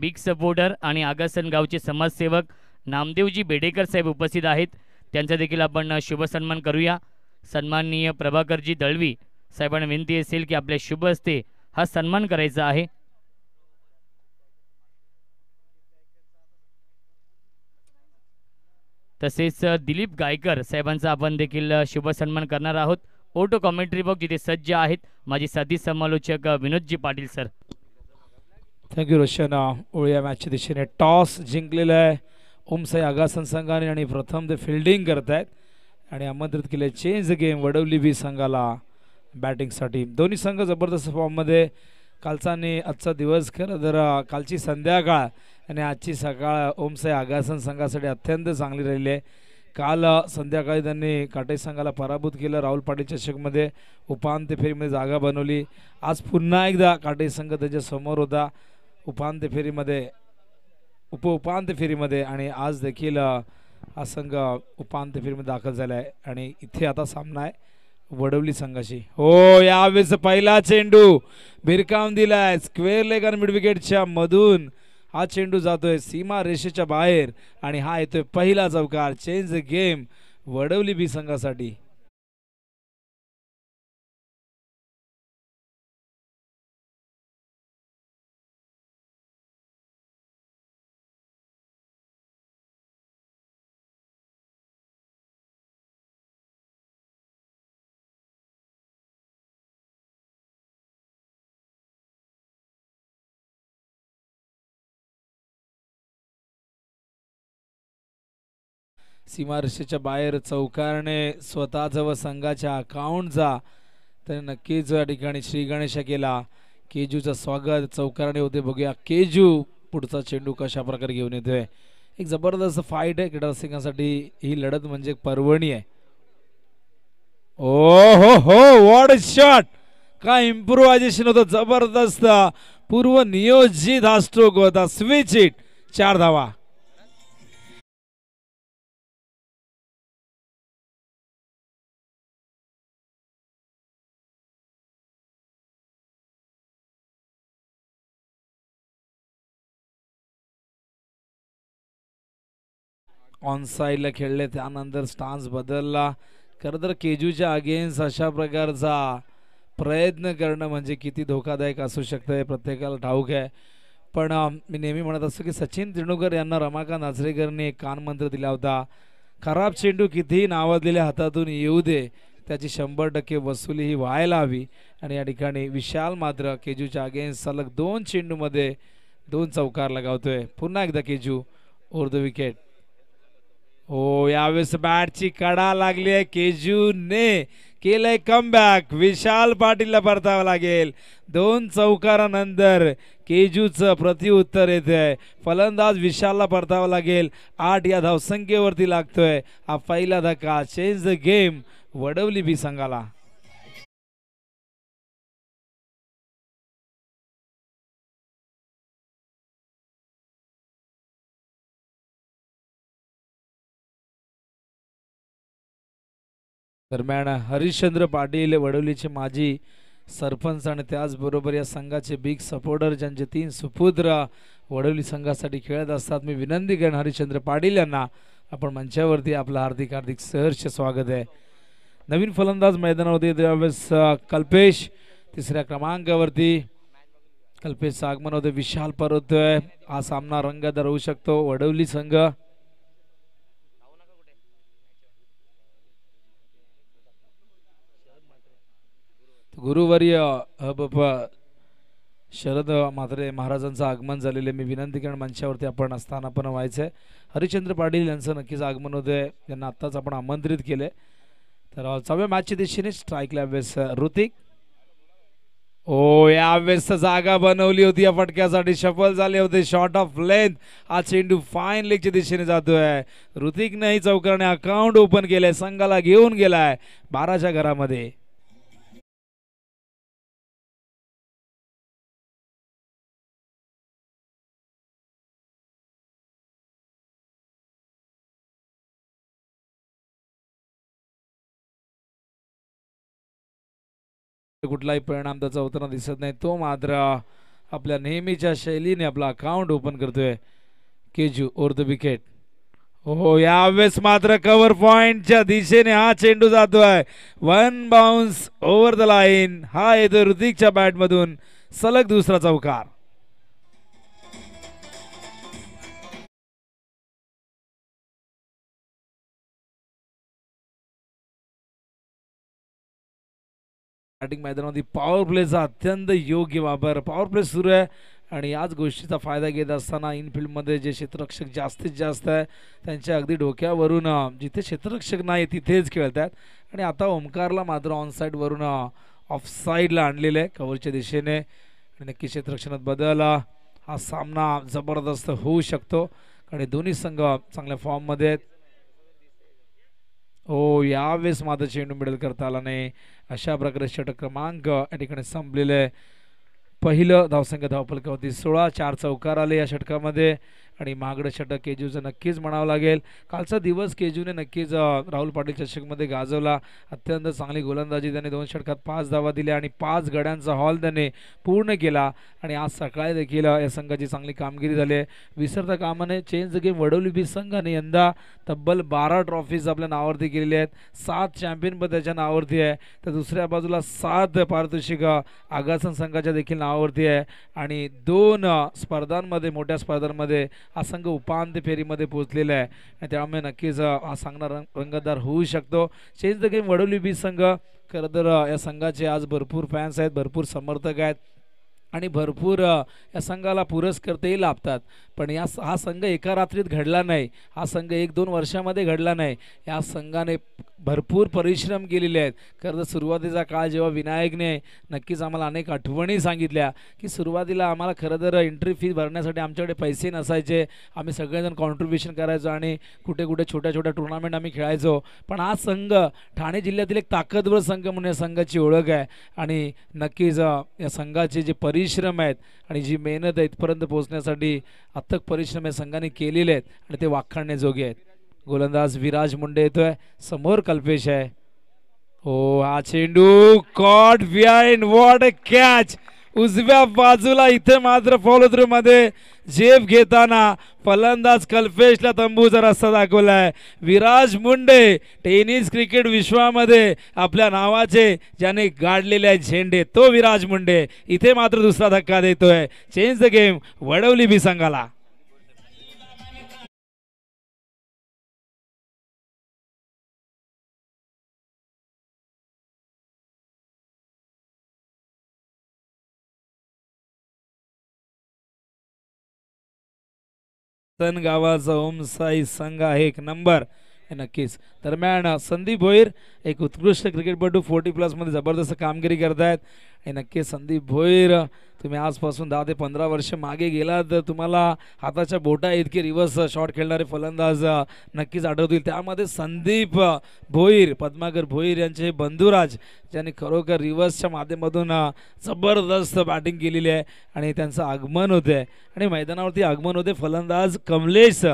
big supporter आणि आगासन गावचे समाजसेवक नामदेवजी बेडेकर साहेब उपस्थित आहेत त्यांचा देखील आपण शुभसन्मान करूया सन्माननीय प्रभाकरजी दळवी साहेबांना विनंती असेल की आपल्या शुभ हस्ते हा सन्मान करायचा आहे तसेच दिलीप गायकर साहेबांचा आपण देखील शुभ सन्मान करणार आहोत ऑटो कॉमेंट्री बॉक्स जिथे सज्ज आहेत माझे साथी समालोचक विनोदजी पाटील सर थँक्यू रोशन ओळी या मॅचच्या दिशेने टॉस जिंकलेला आहे ओमसाई आगासन संघाने आणि प्रथम ते फिल्डिंग करत आहेत आणि आमंत्रित केले चेंज गेम वडवली बी संघाला बॅटिंगसाठी दोन्ही संघ जबरदस्त फॉर्ममध्ये कालचा आणि आजचा दिवस खरं तर कालची संध्याकाळ आणि आजची सकाळ ओमसाई आगासन संघासाठी अत्यंत चांगली राहिली आहे काल संध्याकाळी त्यांनी काटे संघाला पराभूत केलं राहुल पाटील चषकमध्ये उपांत्य फेरीमध्ये जागा बनवली आज पुन्हा एकदा काटे संघ त्याच्यासमोर होता उपांत्य फेरीमध्ये उप उपांत्य फेरीमध्ये आणि आज देखील हा संघ उपांत्य फेरीमध्ये दाखल झाला आहे आणि इथे आता सामना आहे वडवली संघाशी हो यावेळेस पहिला चेंडू बिरकाम दिलाय स्क्वेअर लेग आणि मिडविकेटच्या मधून हा चेंडू जातोय सीमा रेषेच्या बाहेर आणि हा येतोय पहिला चौकार चेंज गेम वडवली बी संघासाठी सीमारेषेच्या बाहेर चौकारणे स्वतःचा व संघाच्या अकाउंटचा तर नक्कीच या ठिकाणी श्री गणेशा केला केजूचं स्वागत चौकारणे होते बघूया केजू पुढचा चेंडू कशा प्रकारे घेऊन येतोय एक जबरदस्त फाईट आहे क्रीडासिंगासाठी ही लढत म्हणजे पर्वणी आहे ओ हो हो वॉड शॉट काय इम्प्रोव्हायझेशन होतं जबरदस्त पूर्व हा स्ट्रोक होता स्विच इट चार धावा ऑन साईडला खेळले त्यानंतर स्टान्स बदलला खरं तर केजूच्या अगेन्स्ट अशा प्रकारचा प्रयत्न करणं म्हणजे किती धोकादायक असू शकतं हे प्रत्येकाला ठाऊक आहे पण मी नेहमी म्हणत असतो की सचिन तेंडुलकर यांना रमाकांत आचरेकरने एक कानमंत्र दिला होता खराब चेंडू कितीही नावाजलेल्या हातातून येऊ दे त्याची शंभर टक्के वसुली ही व्हायला हवी आणि या ठिकाणी विशाल मात्र केजूच्या अगेन्स्ट सलग दोन चेंडूमध्ये दोन चौकार लगावतोय पुन्हा एकदा केजू ओर द विकेट ओ यावेळेस बॅटची कडा लागली आहे केजूने केलंय कम बॅक विशाल पाटीलला परतावं लागेल दोन चौकारानंतर केजूचं प्रतिउत्तर येत आहे फलंदाज विशालला परतावं लागेल आठ या धावसंख्येवरती लागतोय हा पहिला धक्का change the game Vadavali B संघाला दरम्यान हरिश्चंद्र पाटील वडवलीचे माजी सरपंच आणि त्याचबरोबर या संघाचे बिग सपोर्टर ज्यांचे तीन सुपुत्र वडवली संघासाठी खेळत असतात मी विनंती करेन हरिश्चंद्र पाटील यांना आपण मंचावरती आपलं हार्दिक हार्दिक सहर्ष स्वागत आहे नवीन फलंदाज मैदानावरती त्यावेळेस कल्पेश तिसऱ्या क्रमांकावरती कल्पेशचं आगमन होते विशाल आहे हा सामना रंगदार होऊ शकतो वडवली संघ गुरुवर्य शरद म्हात्रे महाराजांचं आगमन झालेले मी विनंती करण मंचावरती आपण असताना पण व्हायचं आहे हरिचंद्र पाटील यांचं नक्कीच आगमन होतंय त्यांना आत्ताच आपण आमंत्रित केले तर चव्या मॅचच्या दिशेने स्ट्राईक लावेस ऋतिक ओ या जागा बनवली होती या फटक्यासाठी सफल झाले होते शॉर्ट ऑफ लेंथ हा चेंडू फाईन लेगच्या दिशेने जातोय ही चौकारने अकाउंट ओपन केलंय संघाला घेऊन गेलाय बाराच्या घरामध्ये कुठलाही परिणाम त्याचा होताना दिसत नाही तो मात्र आपल्या नेहमीच्या शैलीने आपला अकाउंट ओपन करतोय केजू ओर द विकेट हो यावेळेस मात्र कव्हर पॉइंटच्या दिशेने हा चेंडू जातोय one bounce over the line हा येतो ऋतिकच्या बॅटमधून सलग दुसरा चौकार बॅटिंग मैदानामध्ये पॉवर प्लेचा अत्यंत योग्य वापर पॉवर प्ले सुरू आहे आणि याच गोष्टीचा फायदा घेत असताना इनफिल्डमध्ये जे क्षेत्ररक्षक जास्तीत जास्त आहे त्यांच्या अगदी डोक्यावरून जिथे क्षेत्ररक्षक नाही तिथेच खेळत आहेत आणि आता ओंकारला मात्र ऑन साईडवरून ऑफ साईडला आणलेलं आहे कवरच्या दिशेने आणि नक्की क्षेत्ररक्षणात बदल हा सामना जबरदस्त होऊ शकतो कारण दोन्ही संघ चांगल्या फॉर्ममध्ये आहेत ओ यावेळेस माझा चेंडू मिडल करता आला नाही अशा प्रकारे षटक क्रमांक या ठिकाणी संपलेलं आहे पहिलं धावसंख्या होती सोळा चार चौकार आले या षटकामध्ये आणि महागडं षटक केजूचं नक्कीच म्हणावं लागेल कालचा दिवस केजूने नक्कीच राहुल पाटील चषकमध्ये गाजवला अत्यंत चांगली गोलंदाजी त्याने दोन षटकात पाच धावा दिल्या आणि पाच गड्यांचा हॉल त्याने पूर्ण केला आणि आज सकाळी देखील या संघाची चांगली कामगिरी झाली आहे विसरता कामाने चेंज गेम वडवली बी संघाने यंदा तब्बल बारा ट्रॉफीज आपल्या नावावरती केलेली आहेत सात चॅम्पियन पण त्याच्या नावावरती आहे तर दुसऱ्या बाजूला सात पारितोषिक आगासन संघाच्या देखील नावावरती आहे आणि दोन स्पर्धांमध्ये मोठ्या स्पर्धांमध्ये हा संघ उपांत्य फेरीमध्ये पोहोचलेला आहे आणि त्यामुळे नक्कीच हा सामना रंग रंगतदार होऊ शकतो change the game Vadoli B संघ खरं तर या संघाचे आज भरपूर फॅन्स आहेत भरपूर समर्थक आहेत आणि भरपूर या संघाला पुरस्कर्तेही लाभतात पण या हा संघ एका रात्रीत घडला नाही हा संघ एक दोन वर्षामध्ये घडला नाही या संघाने भरपूर परिश्रम केलेले आहेत खरं तर सुरुवातीचा काळ जेव्हा विनायकने नक्कीच आम्हाला अनेक आठवणी सांगितल्या की सुरुवातीला आम्हाला खरं तर एंट्री फी भरण्यासाठी आमच्याकडे पैसे नसायचे आम्ही सगळेजण कॉन्ट्रीब्युशन करायचो आणि कुठे कुठे छोट्या छोट्या टुर्नामेंट आम्ही खेळायचो पण हा संघ ठाणे जिल्ह्यातील एक ताकदवर संघ म्हणून या संघाची ओळख आहे आणि नक्कीच या संघाचे जे परिश्रम आहेत आणि जी मेहनत आहे इथपर्यंत पोहोचण्यासाठी तक परिश्रम या संघाने केलेले आहेत आणि ते वाखाणण्याजोगे आहेत गोलंदाज विराज मुंडे येतोय समोर कल्पेश आहे हो हा चेंडू caught behind what a catch उजव्या बाजूला इथे मात्र फॉलो थ्रू मध्ये झेप घेताना फलंदाज कल्पेशला तंबूचा रस्ता दाखवलाय विराज मुंडे टेनिस क्रिकेट विश्वामध्ये आपल्या नावाचे ज्याने गाडलेले आहे झेंडे तो विराज मुंडे इथे मात्र दुसरा धक्का देतोय change the game Vadavali B संघाला गावाचा ओम साई संघ आहे एक नंबर नक्कीच दरम्यान संदीप भोईर एक उत्कृष्ट क्रिकेटपटू फोर्टी मध्ये जबरदस्त कामगिरी करत आहेत हे नक्की संदीप भोईर तुम्ही आजपासून दहा ते पंधरा वर्ष मागे गेलात तर तुम्हाला हाताच्या बोटा इतके रिव्हर्स शॉट खेळणारे फलंदाज नक्कीच आढळतील त्यामध्ये संदीप भोईर पद्माकर भोईर यांचे बंधुराज ज्यांनी खरोखर रिवर्सच्या माध्यमातून जबरदस्त बॅटिंग केलेली आहे आणि त्यांचं आगमन होते आणि मैदानावरती आगमन होते फलंदाज कमलेश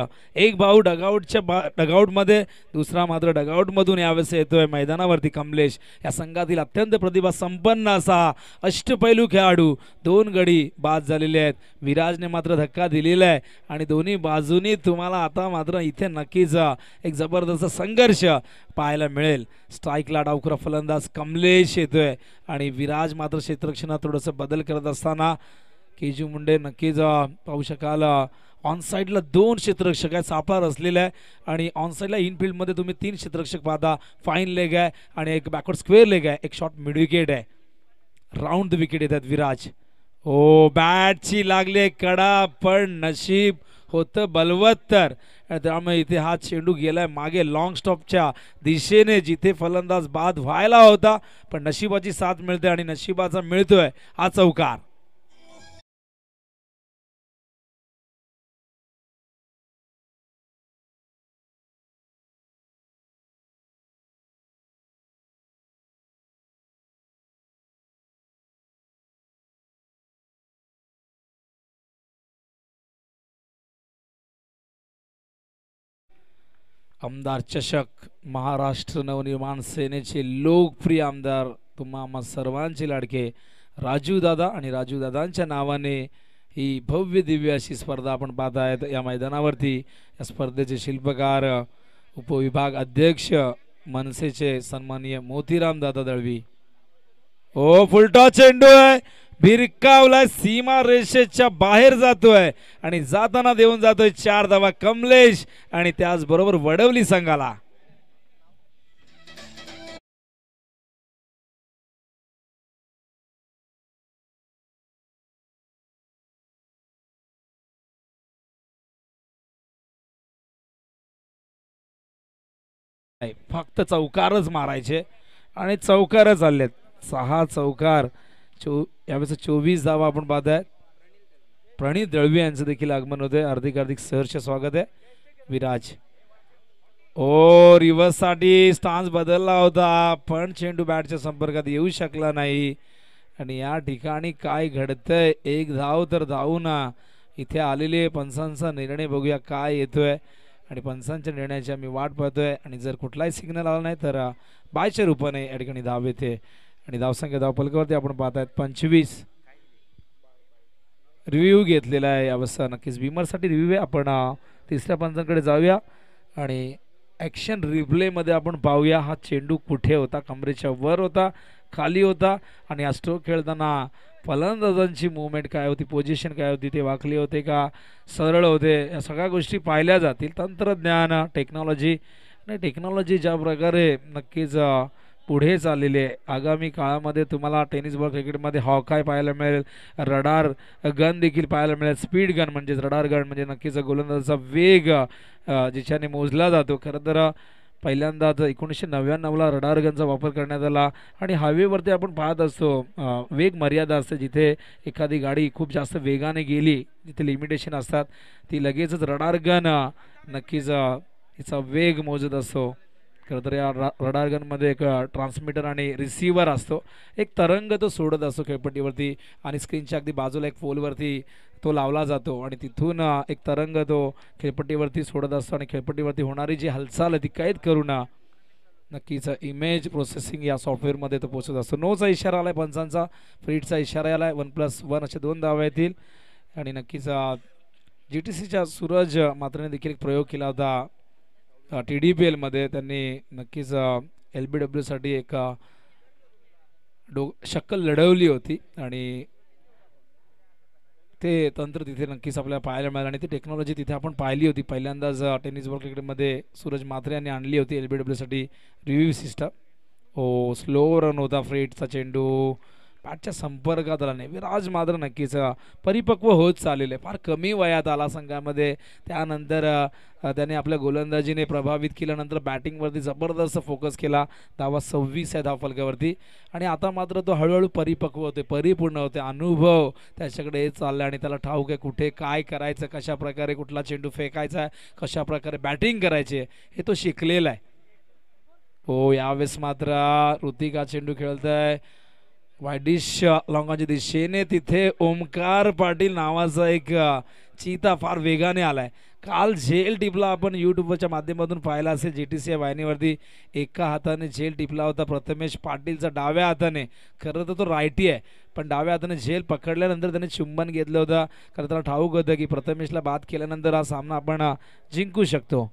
एक भाऊ डगआउटच्या बा डगआउटमध्ये दुसरा मात्र डगआउटमधून यावेळेस येतोय मैदानावरती कमलेश या संघातील अत्यंत प्रतिभा संपन्न असा अष्टपैलू खेळाडू दोन गडी बाद झालेले आहेत विराजने मात्र धक्का दिलेला आहे आणि दोन्ही बाजूनी तुम्हाला आता मात्र इथे नक्कीच एक जबरदस्त संघर्ष पाहायला मिळेल स्ट्राईकला डावखुरा फलंदाज कमलेश येतोय आणि विराज मात्र क्षेत्रक्षणात थोडंसं बदल करत असताना केजू मुंडे नक्कीच पाहू शकाल ऑन साइडला दोन क्षेत्ररक्षक आहे सापळा रचलेला आहे आणि ऑन साईडला इनफिल्डमध्ये तुम्ही तीन क्षेत्ररक्षक पाहता फाईन लेग आहे आणि एक बॅकवर्ड स्क्वेअर लेग आहे एक शॉर्ट मिडविकेट आहे राउंड द विकेट येतात विराज ओ बॅटची लागले कडा पण नशीब होतं बलवत्तर त्यामुळे इथे हा चेंडू गेलाय मागे लॉंग स्टॉपच्या दिशेने जिथे फलंदाज बाद व्हायला होता पण नशिबाची साथ मिळते आणि नशिबाचा मिळतोय हा चौकार आमदार चषक महाराष्ट्र नवनिर्माण सेनेचे लोकप्रिय आमदार तुम्हा आम्हा सर्वांचे लाडके राजू दादा आणि राजू दादांच्या नावाने ही भव्य दिव्य अशी स्पर्धा आपण पाहत आहेत या मैदानावरती या स्पर्धेचे शिल्पकार उपविभाग अध्यक्ष मनसेचे सन्माननीय मोतीराम दादा दळवी ओ फुलटा चेंडू आहे भिरकावला सीमा रेषेच्या बाहेर जातोय आणि जाताना देऊन जातोय चार धावा कमलेश आणि त्याचबरोबर वडवली संघाला फक्त चौकारच मारायचे आणि चौकारच आले सहा चौकार चो यावेळेस चोवीस धाव आपण पाहत आहे प्रणित दळवी यांचं देखील आगमन होते हार्दिक हार्दिक सहर्ष स्वागत आहे विराज ओ साठी स्टान्स बदलला होता पण चेंडू बॅटच्या संपर्कात येऊ शकला नाही आणि या ठिकाणी काय घडतंय एक धाव तर धावू ना इथे आलेले पंचांचा निर्णय बघूया काय येतोय आणि पंचांच्या निर्णयाची आम्ही वाट पाहतोय आणि जर कुठलाही सिग्नल आला नाही तर बायच्या रूपाने या ठिकाणी धाव येते आणि धावसंख्या पलकावरती आपण पाहत आहेत पंचवीस रिव्ह्यू घेतलेला आहे अवस्था नक्कीच विमरसाठी रिव्ह्यू आपण तिसऱ्या पंचांकडे जाऊया आणि ॲक्शन रिप्लेमध्ये आपण पाहूया हा चेंडू कुठे होता कमरेच्या वर होता खाली होता आणि हा स्ट्रोक खेळताना फलंदाजांची मुवमेंट काय होती पोझिशन काय होती ते वाकले होते का सरळ होते या सगळ्या गोष्टी पाहिल्या जातील तंत्रज्ञान टेक्नॉलॉजी आणि टेक्नॉलॉजी ज्या प्रकारे नक्कीच पुढे चाललेले आहे आगामी काळामध्ये तुम्हाला टेनिस बॉल क्रिकेटमध्ये हॉकाय पाहायला मिळेल रडार गन देखील पाहायला मिळेल स्पीड गन म्हणजेच रडार गन म्हणजे नक्कीच गोलंदाजाचा वेग जिच्याने मोजला जातो खरं तर पहिल्यांदाच एकोणीसशे नव्याण्णवला रडार गनचा वापर करण्यात आला आणि हायवेवरती आपण पाहत असतो वेग मर्यादा असते जिथे एखादी गाडी खूप जास्त वेगाने गेली जिथे लिमिटेशन असतात ती लगेचच रडार गन नक्कीच हिचा वेग मोजत असतो खरं तर या रा रडारगनमध्ये एक ट्रान्समिटर आणि रिसिव्हर असतो एक तरंग तो सोडत असतो खेळपट्टीवरती आणि स्क्रीनच्या अगदी बाजूला एक पोलवरती तो लावला जातो आणि तिथून एक तरंग तो खेळपट्टीवरती सोडत असतो आणि खेळपट्टीवरती होणारी जी हालचाल आहे ती कैद करून नक्कीच इमेज प्रोसेसिंग या सॉफ्टवेअरमध्ये तो पोचत असतो नोचा इशारा आला आहे पंचांचा फ्रीडचा इशारा आला आहे वन प्लस वन असे दोन दावे येतील आणि नक्कीच जी टी सीच्या सूरज मात्रेने देखील एक प्रयोग केला होता टी डी पी मध्ये त्यांनी नक्कीच एल बी डब्ल्यूसाठी एक डो शक्कल लढवली होती आणि ते तंत्र तिथे नक्कीच आपल्याला पाहायला मिळालं आणि ती टेक्नॉलॉजी तिथे आपण पाहिली होती पहिल्यांदाच टेनिस बॉल क्रिकेटमध्ये सूरज मात्रे यांनी आणली होती एल बी डब्ल्यूसाठी रिव्ह्यू सिस्टम ओ स्लो रन होता फ्रेटचा चेंडू बॅटच्या संपर्कात आला नाही विराज मात्र नक्कीच परिपक्व होत चाललेलं आहे फार कमी वयात आला संघामध्ये त्यानंतर त्याने आपल्या गोलंदाजीने प्रभावित केल्यानंतर बॅटिंगवरती जबरदस्त फोकस केला दावा सव्वीस आहे धावफलकावरती आणि आता मात्र तो हळूहळू परिपक्व होते परिपूर्ण होते अनुभव त्याच्याकडे चालला आणि त्याला ठाऊक आहे कुठे काय करायचं कशाप्रकारे कुठला चेंडू फेकायचा आहे कशा प्रकारे बॅटिंग करायची हे तो शिकलेला आहे हो यावेळेस मात्र ऋतिका चेंडू खेळत आहे वाढीश लॉंगाची दिशेने तिथे ओमकार पाटील नावाचा एक चिता फार वेगाने आलाय काल झेल टिपला आपण यूट्यूबच्या माध्यमातून पाहिला असेल जे टी सी या वाहिनीवरती एका हाताने झेल टिपला होता प्रथमेश पाटीलचा डाव्या हाताने खरं तर तो रायटी आहे पण डाव्या हाताने झेल पकडल्यानंतर त्याने चुंबन घेतलं होतं खरं त्याला ठाऊक होतं की प्रथमेशला बाद केल्यानंतर हा सामना आपण जिंकू शकतो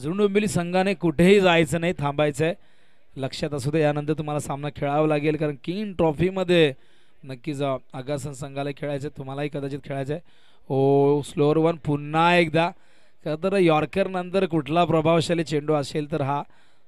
झुंडुंबिली संघाने कुठेही जायचं नाही थांबायचं आहे लक्षात असू दे यानंतर तुम्हाला सामना खेळावा लागेल कारण किंग ट्रॉफीमध्ये नक्कीच आगासन संघाला खेळायचं तुम्हालाही कदाचित खेळायचं आहे ओ स्लोअर वन पुन्हा एकदा खरं तर यॉर्कर नंतर कुठला प्रभावशाली चेंडू असेल तर हा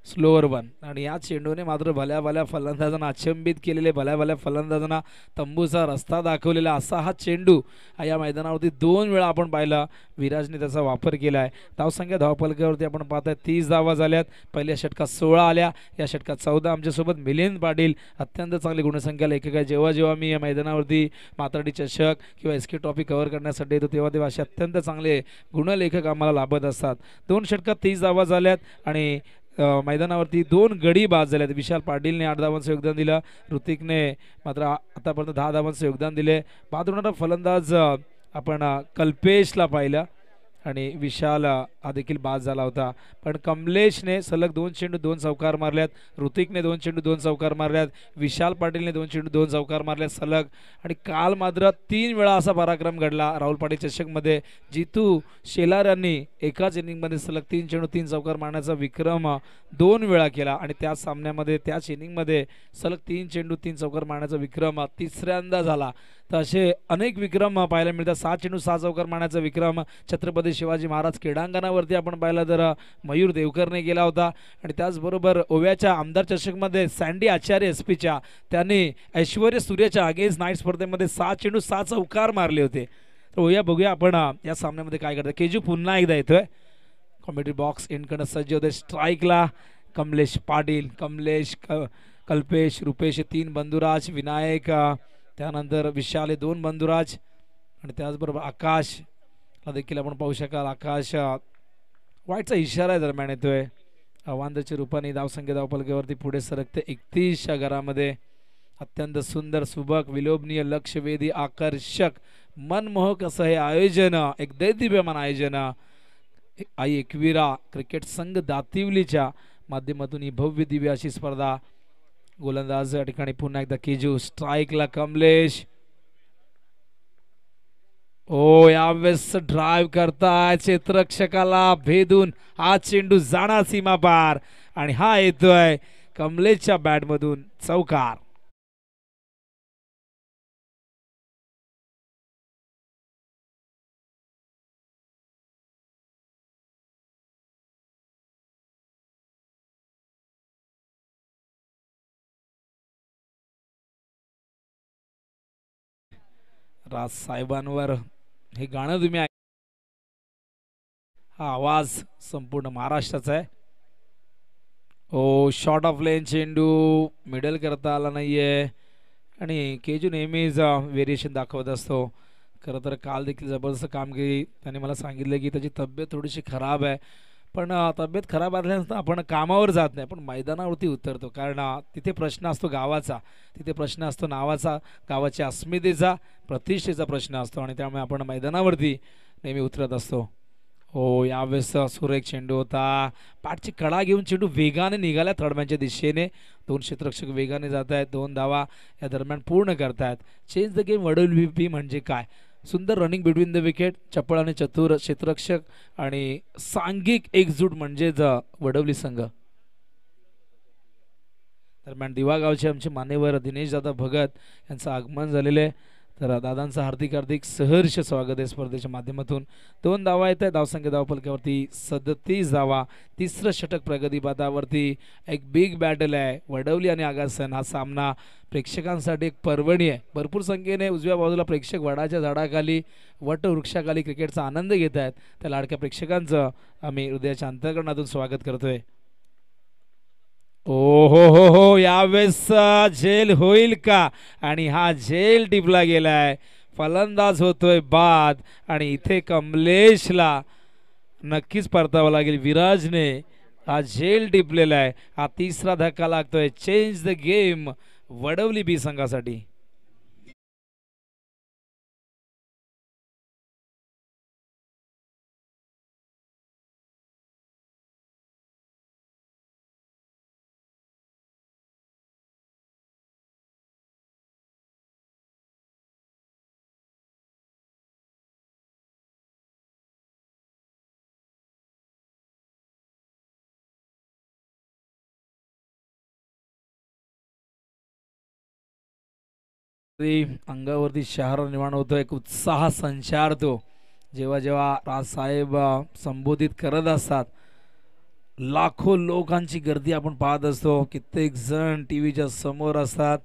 स्लोअर वन आणि या चेंडूने मात्र भल्या भल्या फलंदाजांना अचंबित केलेले भल्या भल्या फलंदाजांना तंबूचा रस्ता दाखवलेला असा हा चेंडू या मैदानावरती दोन वेळा आपण पाहिला विराजने त्याचा वापर केला आहे धावसंख्या धावपलक्यावरती आपण पाहताय तीस धावा झाल्यात पहिल्या षटकात सोळा आल्या या षटकात चौदा आमच्यासोबत मिलिंद पाटील अत्यंत चांगली गुणसंख्या लेखक आहे जेव्हा जेव्हा मी या मैदानावरती माताडी चषक किंवा एस ट्रॉफी कव्हर करण्यासाठी येतो तेव्हा तेव्हा असे अत्यंत चांगले गुणलेखक आम्हाला लाभत असतात दोन षटकात तीस धावा झाल्यात आणि मैदानावरती दोन गडी बाद झाल्यात विशाल पाटीलने आठ धावांचं योगदान दिलं ऋतिकने मात्र आतापर्यंत दहा धावांचं योगदान दिले बाद होणारा फलंदाज आपण कल्पेशला पाहिलं आणि विशाल हा देखील बाद झाला होता पण कमलेशने सलग दोन चेंडू दोन चौकार मारल्यात ऋतिकने दोन चेंडू दोन चौकार मारल्यात विशाल पाटीलने दोन चेंडू दोन चौकार मारल्यात सलग आणि काल मात्र तीन वेळा असा पराक्रम घडला राहुल पाटील चषकमध्ये जितू शेलार यांनी एकाच इनिंगमध्ये सलग तीन चेंडू तीन चौकार मारण्याचा विक्रम दोन वेळा केला आणि त्या सामन्यामध्ये त्याच इनिंगमध्ये सलग तीन चेंडू तीन चौकार मारण्याचा विक्रम तिसऱ्यांदा झाला तर असे अनेक विक्रम पाहायला मिळतात सात चेंडू सहा चौकार मारण्याचा विक्रम छत्रपती शिवाजी महाराज क्रीडांगणावरती आपण पाहिला तर मयूर देवकरने केला होता आणि त्याचबरोबर ओव्याच्या आमदार चषकमध्ये सँडी आचार्य एस पीच्या त्यांनी ऐश्वर्य सूर्याच्या अगेन्स्ट नाईट स्पर्धेमध्ये सात चेंडू सहा चौकार मारले होते तर ओव्या बघूया आपण या सामन्यामध्ये काय करतो केजू पुन्हा एकदा येतोय कॉमेडी बॉक्स इनकडं सज्ज होते स्ट्राईकला कमलेश पाटील कमलेश क कल्पेश रुपेश तीन बंधुराज विनायक त्यानंतर विशाल दोन बंधुराज आणि त्याचबरोबर आकाश देखील आपण पाहू शकाल आकाश वाईटचा इशारा आहे दरम्यान येतोय अवांधच्या रूपाने धावसंख्या धावपलकेवरती पुढे सरकते एकतीसच्या घरामध्ये अत्यंत सुंदर सुबक विलोभनीय लक्षवेधी आकर्षक मनमोहक असं हे आयोजन एक दैदिव्यमान आयोजन आई एकविरा क्रिकेट संघ दातिवलीच्या माध्यमातून ही भव्य दिव्य अशी स्पर्धा गोलंदाज या ठिकाणी पुन्हा एकदा किजू स्ट्राईकला कमलेश ओ यावेळेस ड्राईव्ह करताय क्षेत्रक्षकाला भेदून हा चेंडू जाणार सीमा पार आणि हा येतोय कमलेशच्या बॅटमधून चौकार राज साहेबांवर हे गाणं तुम्ही ऐक हा आवाज संपूर्ण महाराष्ट्राचा आहे हो शॉर्ट ऑफ लेन चेंडू मिडल करता आला नाही आहे आणि केजू नेहमीच वेरिएशन दाखवत असतो खरं तर काल देखील जबरदस्त कामगिरी त्याने मला सांगितलं की त्याची तब्येत थोडीशी खराब आहे पण तब्येत खराब असल्यानंतर आपण कामावर जात नाही पण मैदानावरती उतरतो कारण तिथे प्रश्न असतो गावाचा तिथे प्रश्न असतो नावाचा गावाच्या अस्मितेचा प्रतिष्ठेचा प्रश्न असतो आणि त्यामुळे आपण मैदानावरती नेहमी उतरत असतो हो यावेळेस एक चेंडू होता पाठची कडा घेऊन चेंडू वेगाने निघाला थर्डमॅनच्या दिशेने दोन क्षेत्रक्षक वेगाने जात आहेत दोन धावा या दरम्यान पूर्ण करतायत change the game Vadaval B म्हणजे काय सुंदर रनिंग बिटवीन द विकेट चपळ आणि चतुर क्षेत्ररक्षक आणि सांघिक एकजूट जा वडवली संघ दरम्यान दिवागावचे आमचे मान्यवर दिनेश दादा भगत यांचं आगमन झालेले आहे तर दादांचं हार्दिक हार्दिक सहर्ष स्वागत आहे स्पर्धेच्या माध्यमातून दोन धावा येत आहे धावसंख्या धावपलक्यावरती सदतीस धावा तिसरं षटक प्रगतीपदावरती एक बिग बॅटल आहे वडवली आणि आगासन हा सामना प्रेक्षकांसाठी एक पर्वणी आहे भरपूर संख्येने उजव्या बाजूला प्रेक्षक वडाच्या झाडाखाली वटवृक्षाखाली क्रिकेटचा आनंद घेत आहेत त्या लाडक्या प्रेक्षकांचं आम्ही हृदयाच्या अंतरकरणातून स्वागत करतोय ओहो हो हो यावेळेस झेल होईल का आणि हा झेल टिपला गेलाय फलंदाज होतोय बाद आणि इथे कमलेशला नक्कीच परतावा लागेल विराजने हा झेल टिपलेला आहे हा तिसरा धक्का लागतोय change the game Vadavali B संघासाठी अंगावरती शहर निर्माण होतो एक उत्साह संचारतो जेव्हा जेव्हा राजसाहेब संबोधित करत असतात लाखो लोकांची गर्दी आपण पाहत असतो कित्येक जण टी व्हीच्या समोर असतात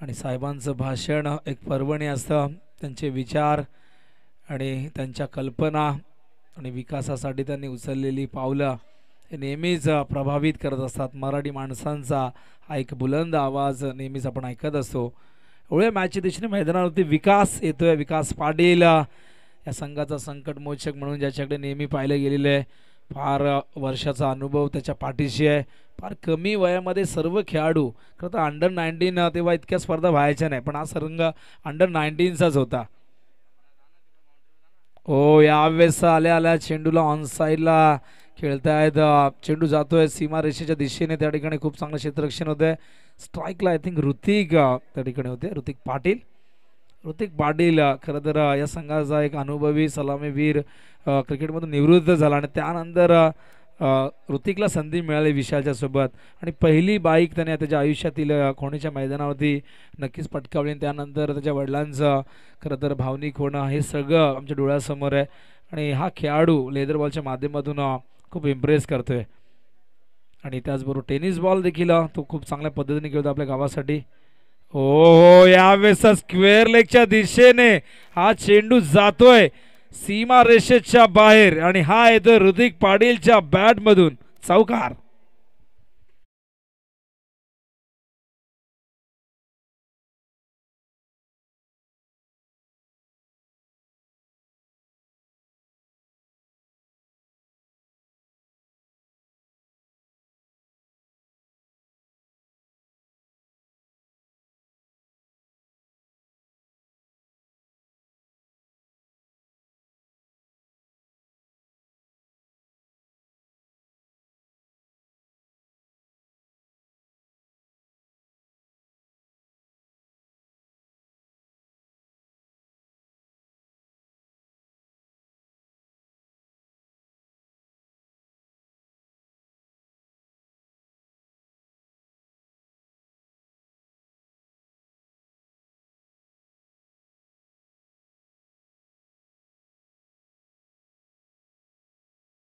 आणि साहेबांचं भाषण एक पर्वणी असतं त्यांचे विचार आणि त्यांच्या कल्पना आणि विकासासाठी त्यांनी उचललेली पावलं नेहमीच प्रभावित करत असतात मराठी माणसांचा हा एक बुलंद आवाज नेहमीच आपण ऐकत असतो एवढ्या मॅचच्या दिशेने मैदानावरती विकास येतोय विकास पाटील या संघाचा संकट मोचक म्हणून ज्याच्याकडे नेहमी पाहिलं गेलेलं आहे फार वर्षाचा अनुभव त्याच्या पाठीशी आहे फार कमी वयामध्ये सर्व खेळाडू खरं तर अंडर नाईन्टीन तेव्हा इतक्या स्पर्धा व्हायच्या नाही पण हा संघ अंडर नाईन्टीनचाच होता हो यावेळेस आल्या आल्या चेंडूला ऑन साईडला खेळतायत चेंडू जातोय सीमा रेषेच्या दिशेने त्या ठिकाणी खूप चांगलं क्षेत्ररक्षण होते आहे स्ट्राईकला आय थिंक ऋतिक त्या ठिकाणी होते ऋतिक पाटील ऋतिक पाटील खरं तर या संघाचा एक अनुभवी सलामीवीर क्रिकेटमधून निवृत्त झाला आणि त्यानंतर ऋतिकला संधी मिळाली विशालच्या सोबत आणि पहिली बाईक त्याने त्याच्या आयुष्यातील खोणीच्या मैदानावरती नक्कीच पटकावली आणि त्यानंतर त्याच्या वडिलांचं खरं तर भावनिक होणं हे सगळं आमच्या डोळ्यासमोर आहे आणि हा खेळाडू लेदरबॉलच्या माध्यमातून खूप इम्प्रेस करतो आहे आणि त्याचबरोबर टेनिस बॉल देखील तो खूप चांगल्या पद्धतीने खेळतो आपल्या गावासाठी हो, हो यावेळेस स्क्वेअर लेगच्या दिशेने हा चेंडू जातोय सीमा रेषेच्या बाहेर आणि हा येतोय हृदिक पाटीलच्या बॅटमधून चौकार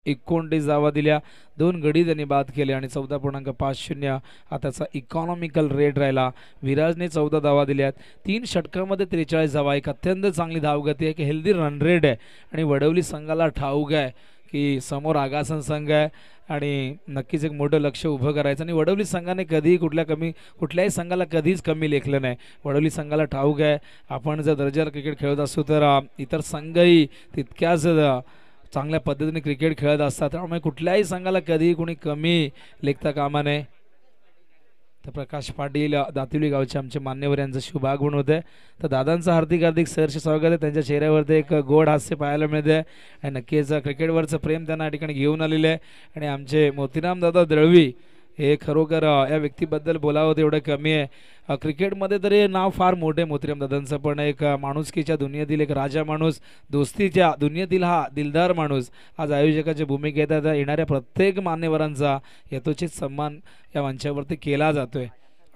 एकोणतीस जावा दिल्या दोन गडी त्यांनी बाद केले आणि चौदा पूर्णांक पाच शून्य हा त्याचा इकॉनॉमिकल रेट राहिला विराजने चौदा धावा दिल्यात तीन षटकामध्ये त्रेचाळीस धावा एक अत्यंत चांगली धावगती आहे की हेल्दी रन रेट आहे आणि वडवली संघाला ठाऊक आहे की समोर आगासन संघ आहे आणि नक्कीच एक मोठं लक्ष उभं करायचं आणि वडवली संघाने कधीही कुठल्या कमी कुठल्याही संघाला कधीच कमी लेखलं नाही वडवली संघाला ठाऊक आहे आपण जर दर्जा क्रिकेट खेळत असू तर इतर संघही तितक्याच चांगल्या पद्धतीने क्रिकेट खेळत असतात त्यामुळे कुठल्याही संघाला कधीही कोणी कमी लेखता कामा नये तर प्रकाश पाटील दातिवली गावचे आमचे मान्यवर यांचं शुभाग म्हणून होते तर दादांचं हार्दिक हार्दिक सहर्ष स्वागत आहे त्यांच्या चेहऱ्यावरती एक गोड हास्य पाहायला मिळते आणि नक्कीच क्रिकेटवरचं प्रेम त्यांना ठिकाणी घेऊन आलेलं आहे आणि आमचे मोतीराम दादा दळवी हे खरोखर या व्यक्तीबद्दल बोलावं तेवढं कमी आहे क्रिकेटमध्ये तरी नाव फार मोठे मोत्रेम दादांचं पण एक माणुसकीच्या दुनियेतील एक राजा माणूस दोस्तीच्या दुनियेतील हा दिलदार माणूस आज आयोजकाच्या भूमिकेत येणाऱ्या प्रत्येक मान्यवरांचा यथोचित सन्मान या मंचावरती केला जातो आहे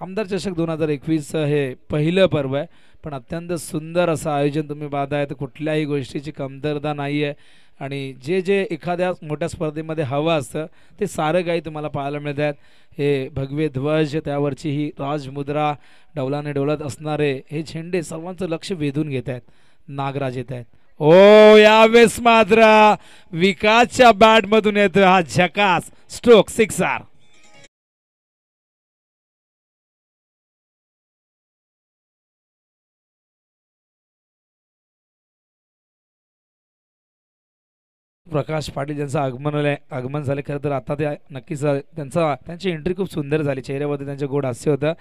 आमदार चषक दोन हजार एकवीसचं हे पहिलं पर्व आहे पण अत्यंत सुंदर असं आयोजन तुम्ही आहे तर कुठल्याही गोष्टीची कमतरता नाही आहे आणि जे जे एखाद्या मोठ्या स्पर्धेमध्ये हवं असतं ते सारं काही तुम्हाला पाहायला मिळत आहेत हे भगवे ध्वज त्यावरची ही राजमुद्रा डौलाने डौलत असणारे हे झेंडे सर्वांचं लक्ष वेधून घेत आहेत नागराज येत आहेत ओ यावेळेस मात्र विकासच्या बॅटमधून येतो हा झकास स्ट्रोक सिक्सार प्रकाश पाटील यांचं आगमन आगमन झाले खरं तर आता ते नक्कीच त्यांचा त्यांची एंट्री खूप सुंदर झाली चेहऱ्यावरती त्यांचे गोड हास्य होतं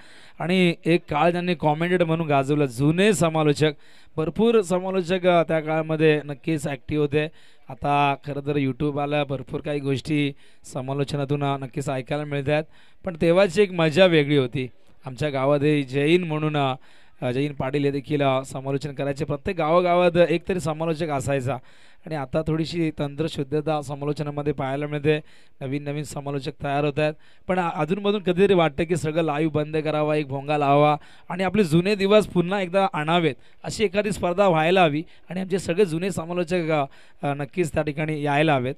आणि एक काळ त्यांनी कॉमेंटेड म्हणून गाजवलं जुने समालोचक भरपूर समालोचक त्या काळामध्ये नक्कीच ॲक्टिव्ह होते आता खरं तर यूट्यूब आलं भरपूर काही गोष्टी समालोचनातून नक्कीच ऐकायला मिळत आहेत पण तेव्हाची एक मजा वेगळी होती आमच्या गावातही जैन म्हणून जैन पाटील हे देखील समालोचन करायचे प्रत्येक गावागावात एकतरी समालोचक असायचा आणि आता थोडीशी तंत्रशुद्धता समालोचनामध्ये पाहायला मिळते नवीन नवीन समालोचक तयार होत आहेत पण अजूनमधून कधीतरी वाटतं की सगळं लाईव्ह बंद करावा एक भोंगा लावा आणि आपले जुने दिवस पुन्हा एकदा आणावेत अशी एखादी स्पर्धा व्हायला हवी आणि आमचे सगळे जुने समालोचक नक्कीच त्या ठिकाणी यायला हवेत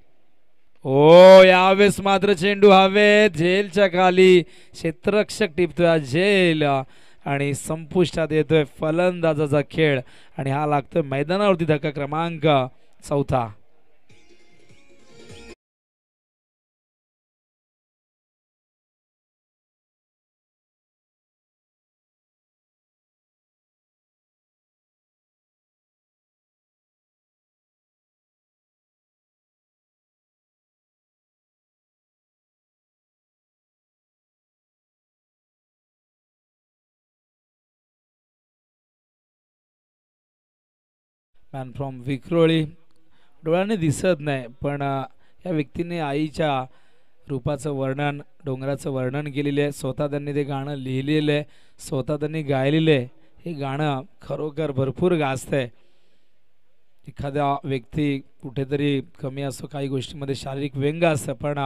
ओ यावेस मात्र चेंडू हवेत झेलच्या खाली क्षेत्ररक्षक टिपतोय झेल आणि संपुष्टात येतोय फलंदाजाचा खेळ आणि हा लागतोय मैदानावरती धक्का क्रमांक चौथा man from Vikroli डोळ्याने दिसत नाही पण या व्यक्तीने आईच्या रूपाचं वर्णन डोंगराचं वर्णन केलेलं आहे स्वतः त्यांनी ते गाणं लिहिलेलं आहे स्वतः त्यांनी गायलेलं आहे हे गाणं खरोखर भरपूर गाजतंय आहे एखाद्या व्यक्ती कुठेतरी कमी असतो काही गोष्टीमध्ये शारीरिक व्यंग असतं पण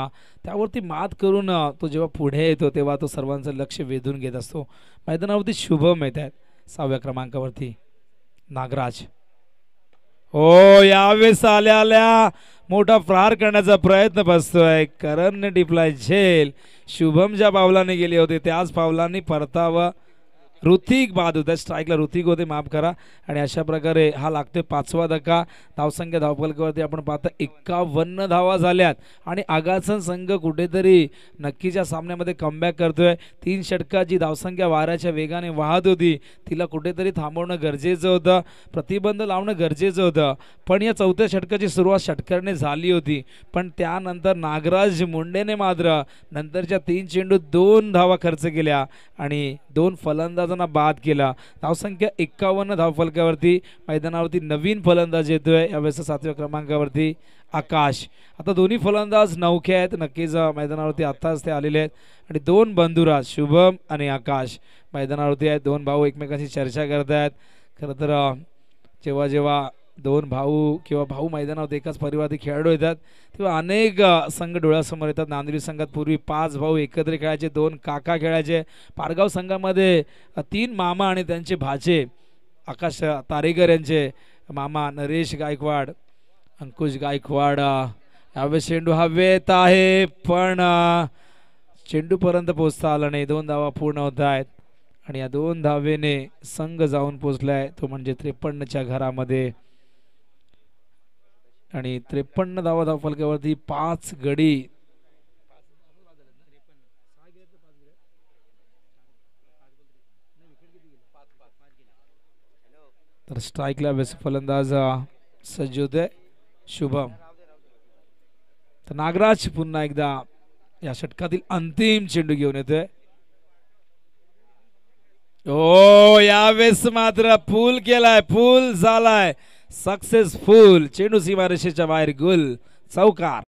त्यावरती मात करून तो जेव्हा पुढे येतो तेव्हा तो सर्वांचं लक्ष वेधून घेत असतो मैदानावरती शुभम येत आहेत सहाव्या क्रमांकावरती नागराज ओ यावेळेस आल्या आल्या मोठा प्रहार करण्याचा प्रयत्न बसतोय करणने डिप्लाय झेल शुभम ज्या पावलाने गेले होते त्याच पावलांनी परतावा ऋतिक बाद होत्या स्ट्राईकला ऋतिक होते माफ करा आणि अशा प्रकारे हा लागतोय पाचवा धक्का धावसंख्या धावपलकीवरती आपण पाहता एक्कावन्न धावा झाल्यात आणि आगासन संघ कुठेतरी नक्कीच्या सामन्यामध्ये कमबॅक करतोय तीन जी धावसंख्या वाऱ्याच्या वेगाने वाहत होती तिला कुठेतरी थांबवणं गरजेचं होतं प्रतिबंध लावणं गरजेचं होतं पण या चौथ्या षटकाची सुरुवात षटकरने झाली होती पण त्यानंतर नागराज मुंडेने मात्र नंतरच्या तीन चेंडू दोन धावा खर्च केल्या आणि दोन फलंदाज फलंदाजांना बाद केला धावसंख्या एक्कावन्न धावफलकावरती मैदानावरती नवीन फलंदाज येतोय यावेळेस सातव्या क्रमांकावरती आकाश आता दोन्ही फलंदाज नौखे आहेत नक्कीच मैदानावरती आत्ताच ते आलेले आहेत आणि दोन बंधुराज शुभम आणि आकाश मैदानावरती आहेत दोन भाऊ एकमेकांशी चर्चा करत आहेत खरं तर जेव्हा जेव्हा दोन भाऊ किंवा भाऊ मैदानावर एकाच परिवारातील खेळाडू येतात तेव्हा अनेक संघ डोळ्यासमोर येतात नांदेरी संघात पूर्वी पाच भाऊ एकत्र खेळायचे दोन काका खेळायचे पारगाव संघामध्ये तीन मामा आणि त्यांचे भाचे आकाश तारेकर यांचे मामा नरेश गायकवाड अंकुश गायकवाड यावेळेस चेंडू हा वेत आहे पण चेंडूपर्यंत पोचता आला नाही दोन धावा पूर्ण होत आहेत आणि या दोन धावेने संघ जाऊन पोचलाय तो म्हणजे त्रेपन्नच्या घरामध्ये आणि त्रेपन्न धावा फलक्यावरती पाच गडी तर स्ट्राईकला बेस फलंदाज सज्ज होते शुभम तर नागराज पुन्हा एकदा या षटकातील अंतिम चेंडू घेऊन येतोय ओ वेस मात्र पूल केलाय पूल झालाय सक्सेसफुल चेंडू सीमारेषेच्या बाहेर गुल चौकार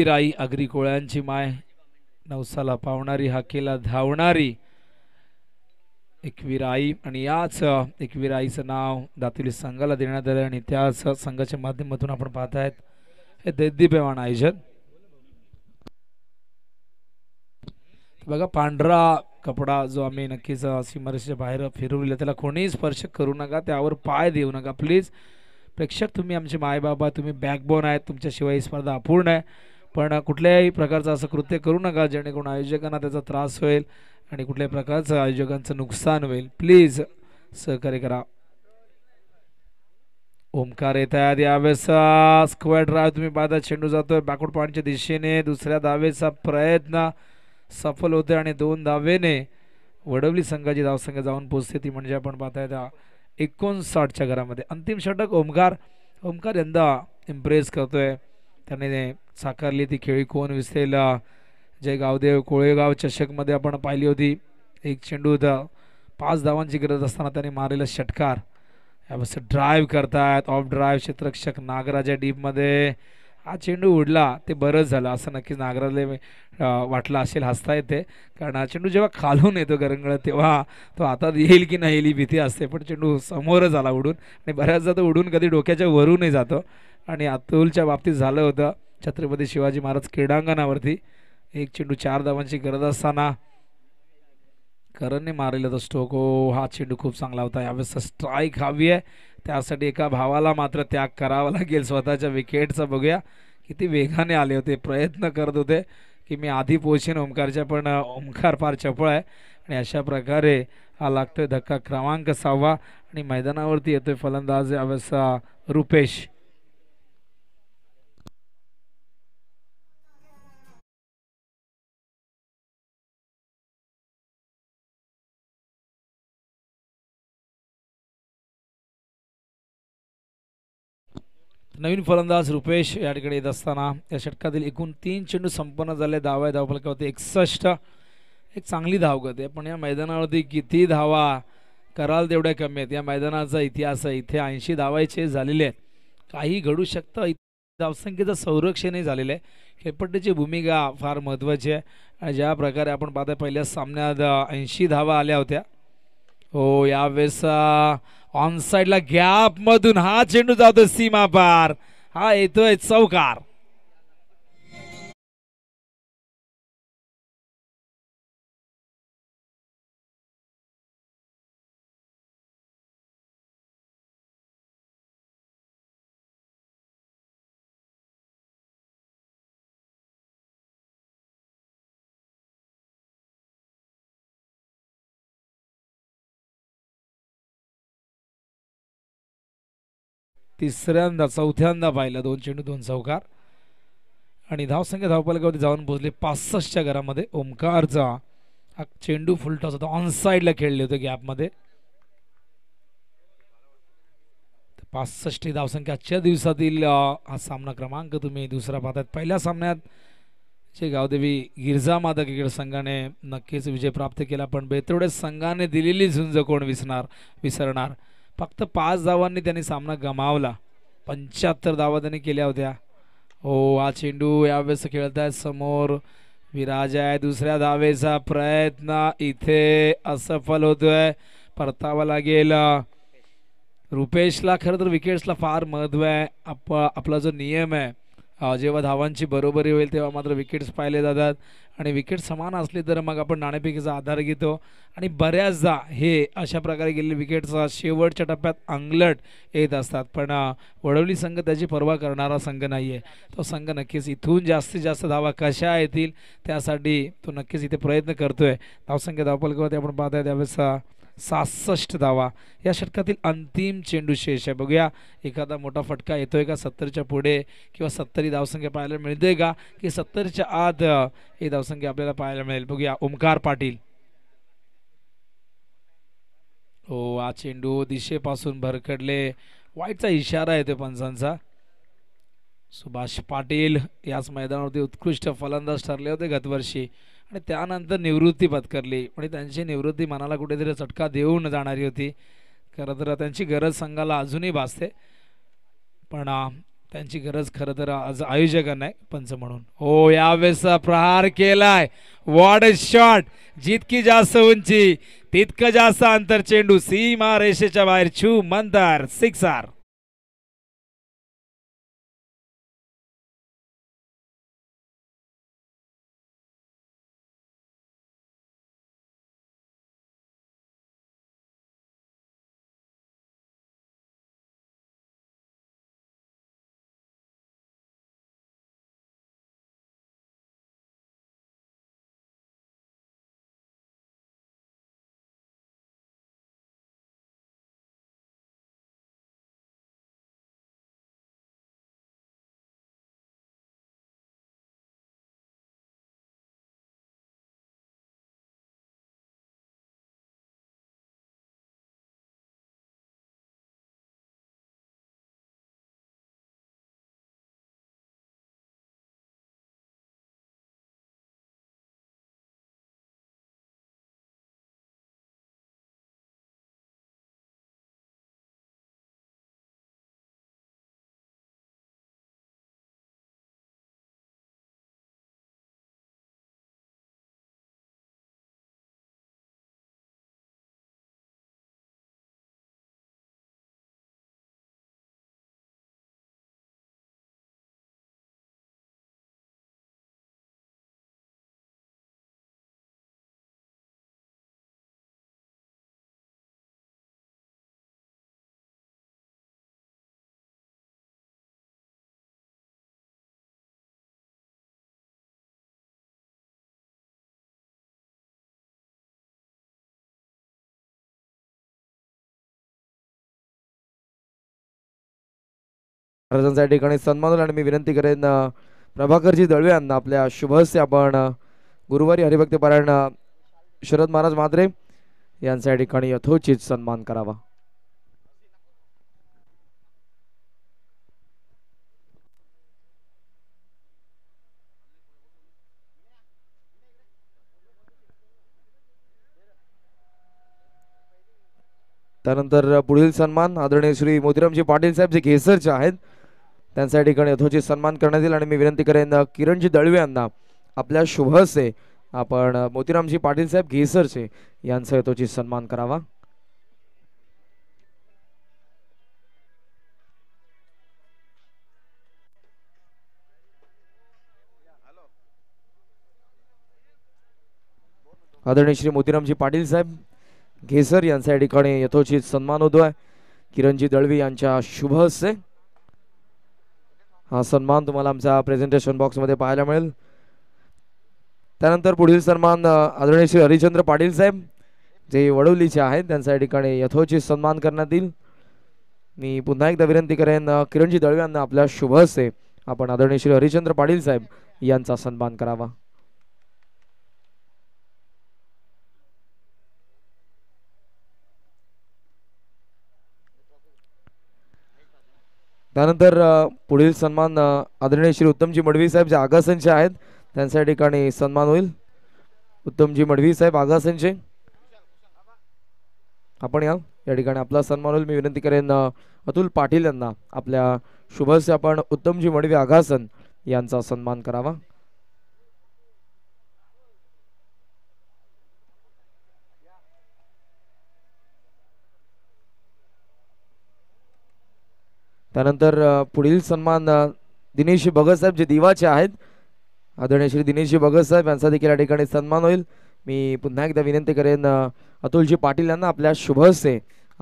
पिराई कोळ्यांची माय नवसाला पावणारी हाकेला धावणारी एकवीर आई आणि याच एकवीर आईचं नाव दातुली संघाला देण्यात आलं आणि त्याच संघाच्या माध्यमातून आपण पाहत आहेत हे दैदिप्यवान आयोजन बघा पांढरा कपडा जो आम्ही नक्कीच सीमरेषेच्या बाहेर फिरवलेला त्याला कोणीही स्पर्श करू नका त्यावर पाय देऊ नका प्लीज प्रेक्षक तुम्ही आमचे बाबा तुम्ही बॅकबोन आहेत तुमच्याशिवाय ही स्पर्धा अपूर्ण आहे पण कुठल्याही प्रकारचं असं कृत्य करू नका जेणेकरून आयोजकांना त्याचा त्रास होईल आणि कुठल्याही प्रकारचं आयोजकांचं नुकसान होईल प्लीज सहकार्य करा ओमकार येत आहे आधी आवेचा स्क्वेअर तुम्ही पाहता चेंडू जातोय बॅकवर्ड पॉईंटच्या दिशेने दुसऱ्या दावेचा प्रयत्न सफल होतोय आणि दोन दावेने वडवली संघाची धावसंख्या जाऊन पोचते ती म्हणजे आपण पाहताय त्या एकोणसाठच्या घरामध्ये अंतिम षटक ओमकार ओमकार यंदा इम्प्रेस करतोय त्याने साकारली ती खेळी कोण विसरेल जय गावदेव कोळेगाव चषकमध्ये आपण पाहिली होती एक चेंडू होता पाच धावांची गरज असताना त्याने मारलेला षटकार यावेळेस ड्राईव्ह करतायत ऑफ ड्राईव्ह क्षेत्रक्षक नागराजा डीपमध्ये हा चेंडू उडला ते बरंच झालं असं नक्कीच नागराला वाटलं असेल हसता येते कारण हा चेंडू जेव्हा खालून येतो गरंगळ तेव्हा तो आता येईल की नाही येईल भीती असते पण चेंडू समोरच आला उडून आणि बऱ्याचदा तो उडून कधी डोक्याच्या वरूनही जातो आणि अतुलच्या बाबतीत झालं होतं छत्रपती शिवाजी महाराज क्रीडांगणावरती एक चेंडू चार धावांची गरज असताना करणने मारलेला तो स्टोको हा चेंडू खूप चांगला होता यावेळेस स्ट्राईक हवी आहे त्यासाठी एका भावाला मात्र त्याग करावा लागेल स्वतःच्या विकेटचा बघूया किती वेगाने आले होते प्रयत्न करत होते की मी आधी पोचेन ओमकारच्या पण ओमकार फार चपळ आहे आणि अशा प्रकारे हा लागतोय धक्का क्रमांक सहावा आणि मैदानावरती येतोय फलंदाज यावेळेस रुपेश नवीन फलंदाज रुपेश या ठिकाणी येत असताना या षटकातील एकूण तीन चेंडू संपन्न झाले धावा धावफलकावरती एकसष्ट एक चांगली धावगत आहे पण या मैदानावरती किती धावा कराल तेवढ्या कमी आहेत या मैदानाचा इतिहास आहे इथे ऐंशी धावायचे झालेले आहेत काही घडू शकतं धावसंख्येचं संरक्षणही झालेलं आहे खेळपट्टीची भूमिका फार महत्त्वाची आहे आणि ज्या प्रकारे आपण पाहता पहिल्या सामन्यात ऐंशी धावा आल्या होत्या हो यावेळेस ऑन साईडला गॅप मधून हा चेंडू जातो सीमा पार हा येतोय चौकार तिसऱ्यांदा चौथ्यांदा पाहिलं दोन चेंडू दोन चौकार आणि धावसंख्या धावपालिकावरती जाऊन पोहोचले पासष्टच्या घरामध्ये ओमकारचा हा चेंडू फुलटॉस होता ऑन साईडला खेळले होते गॅपमध्ये पासष्ट धावसंख्या आजच्या दिवसातील हा सामना क्रमांक तुम्ही दुसरा पाहतात पहिल्या सामन्यात जे गावदेवी गिरजा माता क्रिकेट संघाने नक्कीच विजय प्राप्त केला पण बेतोडे संघाने दिलेली झुंज कोण विसणार विसरणार फक्त पाच धावांनी त्यांनी सामना गमावला पंच्याहत्तर धावा त्यांनी केल्या होत्या हो हा चेंडू यावेळेस खेळत आहे समोर विराज आहे दुसऱ्या धावेचा प्रयत्न इथे असफल होतोय परतावा लागेल रुपेशला खरं तर विकेट्सला फार महत्व आहे आप आपला जो नियम आहे जेव्हा धावांची बरोबरी होईल तेव्हा मात्र विकेट्स पाहिले जातात आणि विकेट समान असले तर मग आपण नाणेफेकीचा आधार घेतो आणि बऱ्याचदा हे अशा प्रकारे गेलेले विकेटचा शेवटच्या टप्प्यात अंगलट येत असतात पण वडवली संघ त्याची पर्वा करणारा संघ नाही आहे तो संघ नक्कीच इथून जास्तीत जास्त धावा कशा येतील त्यासाठी तो नक्कीच इथे प्रयत्न करतो आहे धावसंख्या ते आपण पाहता त्यावेळेस सहासष्ट धावा या षटकातील अंतिम चेंडू शेष आहे बघूया एखादा मोठा फटका येतोय का सत्तरच्या पुढे किंवा सत्तरी धावसंख्या पाहायला मिळते का की सत्तरच्या आत ही धावसंख्या आपल्याला पाहायला मिळेल बघूया ओमकार पाटील हो हा चेंडू दिशेपासून भरकडले वाईटचा इशारा येतो पंचांचा सुभाष पाटील याच मैदानावरती उत्कृष्ट फलंदाज ठरले होते गतवर्षी आणि त्यानंतर निवृत्ती पत्करली म्हणजे त्यांची निवृत्ती मनाला कुठेतरी चटका देऊन जाणारी होती खरं तर त्यांची गरज संघाला अजूनही भासते पण त्यांची गरज खरं तर आज आयोजकांना नाही पंच म्हणून हो यावेळेस प्रहार केलाय वॉड शॉट जितकी जास्त उंची तितकं जास्त अंतर चेंडू सीमा रेषेच्या बाहेर छू मंदार सिक्सार महाराजांच्या ठिकाणी होईल आणि मी विनंती करेन प्रभाकरजी दळवे यांना आपल्या शुभहस्य आपण गुरुवारी हरिभक्त पारायण शरद महाराज मात्रे यांचा ठिकाणी यथोचित सन्मान करावा त्यानंतर पुढील सन्मान आदरणीय श्री मोतीरामजी पाटील साहेब जे केसरचे आहेत त्यांचा ठिकाणी यथोचित सन्मान करण्यात येईल आणि मी विनंती करेन किरणजी दळवे यांना आपल्या शुभसे आपण मोतीरामजी पाटील साहेब घेसरचे यांचा यथोचित सन्मान करावा आदरणीय श्री मोतीरामजी पाटील साहेब घेसर यांचा या ठिकाणी यथोचित सन्मान होतोय किरणजी दळवी यांच्या शुभ हा सन्मान तुम्हाला आमच्या प्रेझेंटेशन बॉक्समध्ये पाहायला मिळेल त्यानंतर पुढील सन्मान आदरणीय श्री हरिचंद्र पाटील साहेब जे वडवलीचे आहेत त्यांच्या ठिकाणी यथोचित सन्मान करण्यात येईल मी पुन्हा एकदा विनंती करेन किरणजी दळवे यांना आपल्या शुभ असे आपण आदरणीय श्री हरिचंद्र पाटील साहेब यांचा सन्मान करावा त्यानंतर पुढील सन्मान आदरणीय श्री उत्तमजी मडवी साहेब जे आगासनचे आहेत त्यांच्या ठिकाणी सन्मान होईल उत्तमजी मडवी साहेब आगासनचे आपण या या ठिकाणी आपला सन्मान होईल मी विनंती करेन अतुल पाटील यांना आपल्या शुभस्य आपण उत्तमजी मडवी आगासन यांचा सन्मान करावा त्यानंतर पुढील सन्मान भगत भगतसाहेब जे दिवाचे आहेत आदरणीय श्री दिनेशजी भगतसाहेब यांचा देखील या ठिकाणी सन्मान होईल मी पुन्हा एकदा विनंती करेन अतुलजी पाटील यांना आपल्या शुभ हस्ते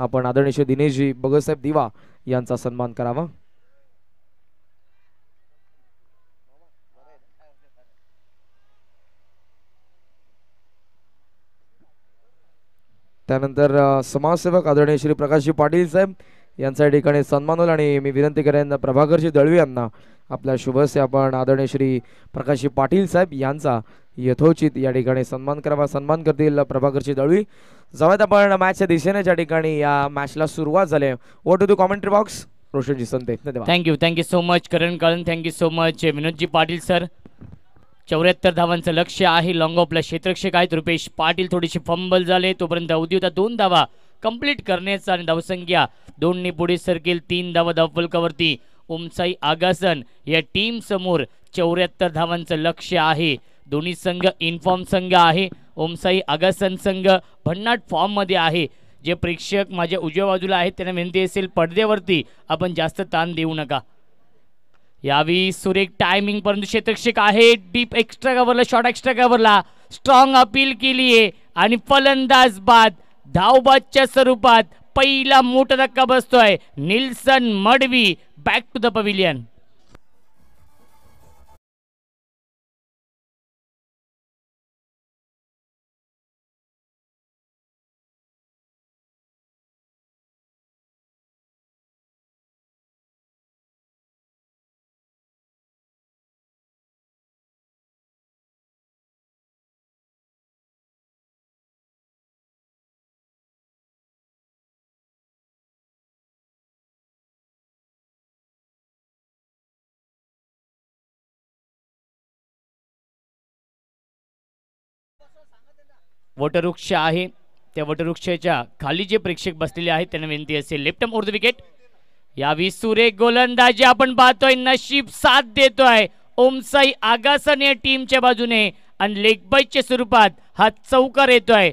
आपण आदरणीय श्री दिनेशजी भगतसाहेब दिवा यांचा सन्मान करावा त्यानंतर समाजसेवक आदरणीय श्री प्रकाशजी पाटील साहेब यांचा ठिकाणी सन्मान होईल आणि मी विनंती करेन प्रभाकरजी दळवी यांना आपल्या शुभस्य आपण आदरणीय श्री प्रकाशजी पाटील साहेब यांचा यथोचित या ठिकाणी सन्मान करावा सन्मान करतील प्रभाकरजी दळवी जाऊयात आपण मॅचच्या दिशेने ज्या ठिकाणी या मॅचला सुरुवात झाली what to do commentary box Roshanji Sante thank you thank you so much Karan कारण thank you so much Vinodji Patil sir चौऱ्याहत्तर धावांचं लक्ष आहे लॉंग ऑफला क्षेत्रक्षक आहेत रुपेश पाटील थोडीशी फंबल झाले तोपर्यंत अवधी होता दोन धावा कंप्लीट करण्याचा आणि धावसंख्या दोन्ही पुढे सरकेल तीन धावा धावफलकावरती ओमसाई आगासन या टीम समोर चौऱ्याहत्तर धावांचं लक्ष आहे दोन्ही संघ इनफॉर्म संघ आहे ओमसाई आगासन संघ भन्नाट फॉर्ममध्ये आहे जे प्रेक्षक माझ्या उजव्या बाजूला आहेत त्यांना विनंती असेल पडद्यावरती आपण जास्त ताण देऊ नका यावी सुरेख टायमिंग परंतु क्षेत्रक्षक आहे डीप एक्स्ट्रा कव्हरला शॉर्ट एक्स्ट्रा कव्हरला स्ट्रॉंग अपील केली आहे आणि फलंदाज बाद धावबादच्या स्वरूपात पहिला मोठा धक्का बसतोय Nilson Madvi back to the pavilion वटवृक्ष आहे त्या वटवृक्षाच्या खाली जे प्रेक्षक बसलेले आहेत त्यांना विनंती असेल लेफ्ट ओव्हर द विकेट यावी सुरे गोलंदाजी आपण पाहतोय नशीब साथ देतोय ओमसाई आगासन या टीमच्या बाजूने आणि लेगबाईच्या स्वरूपात हा चौकार येतोय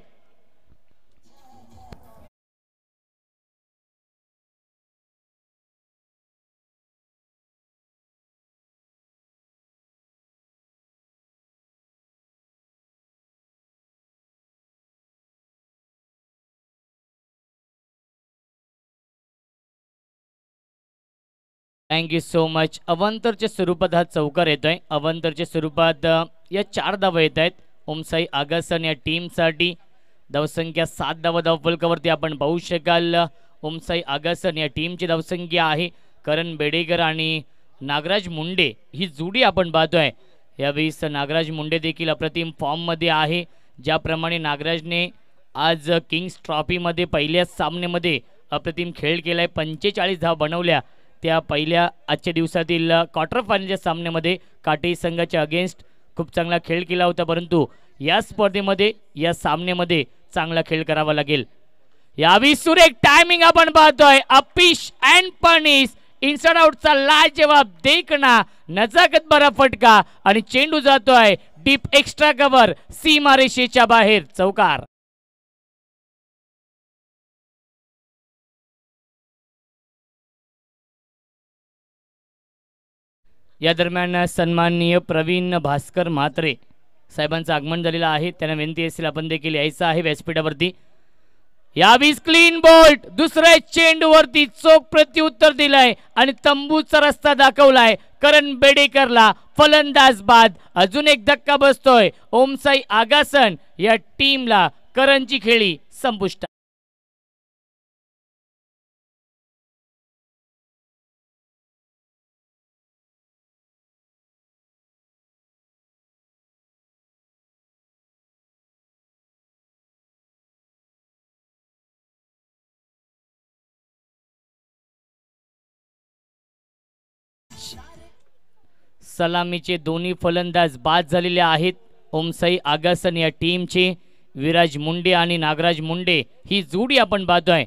थँक्यू सो मच अवंतरच्या स्वरूपात हा चौकार येतो आहे अवंतरच्या स्वरूपात या चार धावा येत आहेत ओमसाई आगासन या टीमसाठी धावसंख्या सात धावा धावफलकावरती आपण पाहू शकाल ओमसाई आगासन या टीमची धावसंख्या आहे करण बेडेकर आणि नागराज मुंडे ही जुडी आपण पाहतो आहे यावेळीस नागराज मुंडे देखील अप्रतिम फॉर्ममध्ये आहे ज्याप्रमाणे नागराजने आज किंग्स ट्रॉफीमध्ये पहिल्या सामन्यामध्ये अप्रतिम खेळ केला आहे पंचेचाळीस धाव बनवल्या त्या पहिल्या आजच्या दिवसातील क्वार्टर फायनलच्या सामन्यामध्ये काटे संघाच्या अगेन्स्ट खूप चांगला खेळ केला होता परंतु या स्पर्धेमध्ये या सामन्यामध्ये चांगला खेळ करावा लागेल यावी सुरेख टायमिंग आपण पाहतोय अपिश अँड पनिश आउट आउटचा लाल जवाब देखना नजाकत बरा फटका आणि चेंडू जातोय डीप एक्स्ट्रा कव्हर सीमारेषेच्या बाहेर चौकार या दरम्यान सन्माननीय प्रवीण भास्कर म्हात्रे साहेबांचं आगमन झालेलं आहे त्यांना विनंती असेल आपण देखील यायचं आहे व्यासपीठावरती या वीस क्लीन बोल्ट दुसऱ्या चेंडूवरती चोख प्रत्युत्तर दिलंय आणि तंबूचा रस्ता दाखवलाय करण बेडेकरला फलंदाज बाद अजून एक धक्का बसतोय ओमसाई आगासन या टीमला करणची खेळी संपुष्ट सलामीचे दोन्ही फलंदाज बाद झालेले आहेत ओमसाई आगासन या टीमचे विराज मुंडे आणि नागराज मुंडे ही जोडी आपण पाहतोय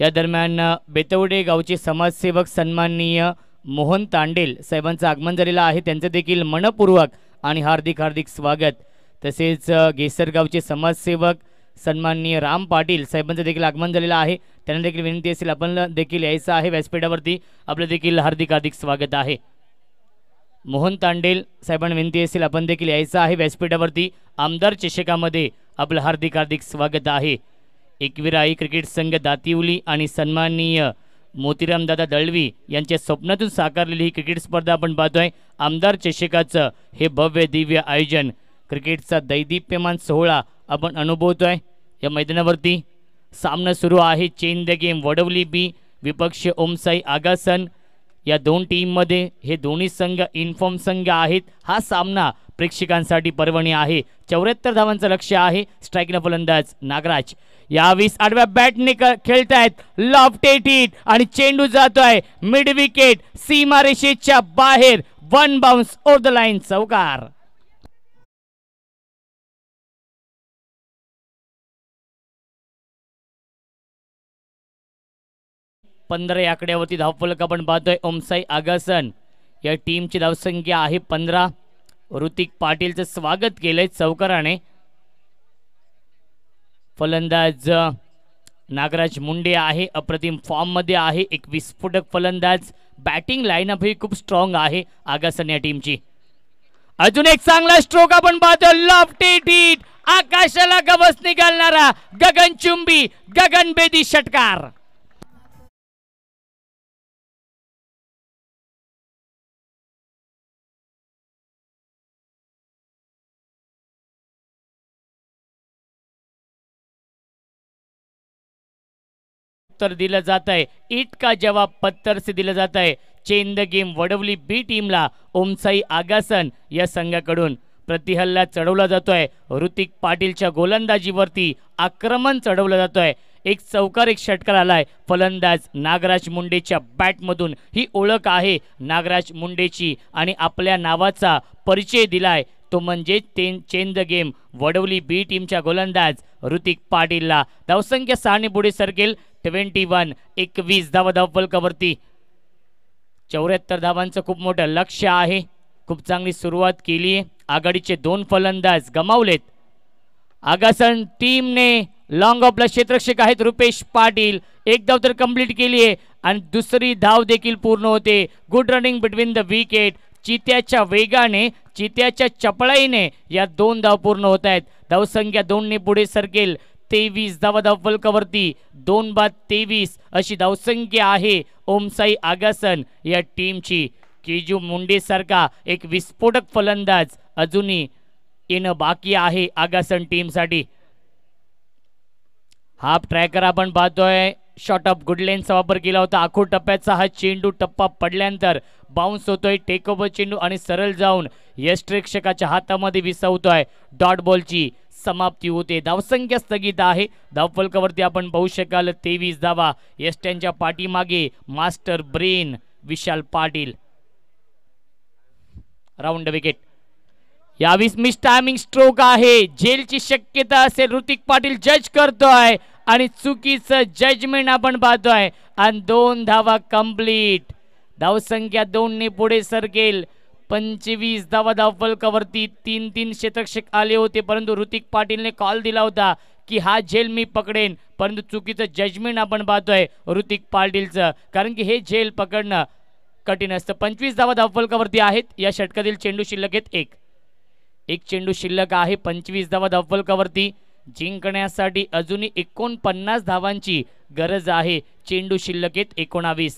या दरम्यान बेतवडे गावचे समाजसेवक सन्माननीय मोहन तांडेल साहेबांचं आगमन झालेलं आहे त्यांचं देखील मनपूर्वक आणि हार्दिक हार्दिक स्वागत तसेच गेसरगावचे समाजसेवक सन्माननीय राम पाटील साहेबांचं देखील आगमन झालेलं आहे त्यांना देखील विनंती असेल आपण देखील यायचं आहे व्यासपीठावरती आपलं देखील हार्दिक हार्दिक स्वागत आहे मोहन तांडेल साहेबांना विनंती असेल आपण देखील यायचं आहे व्यासपीठावरती आमदार चषकामध्ये आपलं हार्दिक हार्दिक स्वागत आहे एकविराई क्रिकेट संघ दातिवली आणि सन्माननीय दादा दळवी यांच्या स्वप्नातून साकारलेली ही क्रिकेट स्पर्धा आपण पाहतोय आमदार चषकाचं हे भव्य दिव्य आयोजन क्रिकेटचा दैदिप्यमान सोहळा आपण अनुभवतो आहे या मैदानावरती सामना सुरू आहे change the game Vadavali B विपक्ष ओमसाई आगासन या दोन टीममध्ये हे दोन्ही संघ इन्फॉर्म संघ आहेत हा सामना प्रेक्षकांसाठी पर्वणी आहे चौऱ्याहत्तर धावांचं लक्ष आहे स्ट्राईकला फलंदाज नागराज या वीस आठव्या बॅटने खेळतायत लॉफ्टेट हिट आणि चेंडू जातोय मिड विकेट सीमारेषेच्या बाहेर one bounce over the line चौकार पंधरा या आकड्यावरती धावफलक आपण पाहतोय ओमसाई आगासन या टीमची धावसंख्या आहे पंधरा ऋतिक पाटीलचं स्वागत केलंय चौकाराने फलंदाज नागराज मुंडे आहे अप्रतिम फॉर्ममध्ये आहे एक विस्फोटक फलंदाज बॅटिंग लाईनअप ही खूप स्ट्रॉंग आहे आगासन या टीमची अजून एक चांगला स्ट्रोक आपण पाहतो लॉफ्टेड हिट आकाशाला गवस निघालणारा गगनचुंबी बेदी षटकार उत्तर दिलं जात आहे इटका जवाब पत्तर से दिलं जात आहे चेंद गेम वडवली बी टीमला ओमसाई आगासन या संघाकडून प्रतिहल्ला चढवला जातोय ऋतिक पाटीलच्या गोलंदाजीवरती आक्रमण चढवलं जातोय एक चौकार एक षटकार आलाय फलंदाज नागराज मुंडेच्या बॅटमधून ही ओळख आहे नागराज मुंडेची आणि आपल्या नावाचा परिचय दिलाय तो म्हणजे तेन चेन गेम वडवली बी टीमच्या गोलंदाज ऋतिक पाटीलला धावसंख्या सहाने बुडे सरकेल ट्वेंटी वन एकवीस धावा धावफलकावरती चौऱ्याहत्तर धावांचं खूप मोठं लक्ष आहे खूप चांगली सुरुवात केली आहे आघाडीचे दोन फलंदाज गमावलेत आगासन टीमने लॉंग ऑफला क्षेत्रक्षक आहेत रुपेश पाटील एक धाव तर कंप्लीट केली आहे आणि दुसरी धाव देखील पूर्ण होते good running between the wicket चित्याच्या वेगाने चित्याच्या चपळाईने या दोन धाव पूर्ण होत आहेत धावसंख्या दोनने पुढे सरकेल तेवीस धावाधाव कवर्ती दोन बाद तेवीस अशी धावसंख्या आहे ओमसाई आगासन या टीमची केजू मुंडेसारखा एक विस्फोटक फलंदाज अजूनही येणं बाकी आहे आगासन टीमसाठी हाफ ट्रॅकर आपण पाहतोय शॉर्ट शॉटअप गुडलेनचा वापर केला होता आखो टप्प्याचा हा चेंडू टप्पा पडल्यानंतर बाउन्स होतोय टेक ओव्हर चेंडू आणि सरळ जाऊन यष्ट्रेक्षकाच्या हातामध्ये विसवतोय डॉट बॉलची समाप्ती होते धावसंख्या स्थगित आहे धावफलकावरती आपण पाहू शकाल तेवीस धावा यष्ट्यांच्या पाठीमागे master brain Vishal Patil round wicket यावीस मिस टायमिंग स्ट्रोक आहे जेलची शक्यता असेल ऋतिक पाटील जज करतोय आणि चुकीचं जजमेंट आपण पाहतोय आणि दोन धावा कम्प्लीट धावसंख्या ने पुढे सरकेल पंचवीस धावा धावफलकावरती तीन तीन क्षेत्रक्षक आले होते परंतु ऋतिक पाटीलने कॉल दिला होता की हा झेल मी पकडेन परंतु चुकीचं जजमेंट आपण पाहतोय ऋतिक पाटीलचं कारण की हे झेल पकडणं कठीण असतं पंचवीस धावा धावफलकावरती आहेत या षटकातील चेंडू शिल्लक आहेत एक एक चेंडू शिल्लक आहे पंचवीस धावा धावफलकावरती जिंकण्यासाठी अजूनही एकोणपन्नास धावांची गरज आहे चेंडू शिल्लक येत एकोणावीस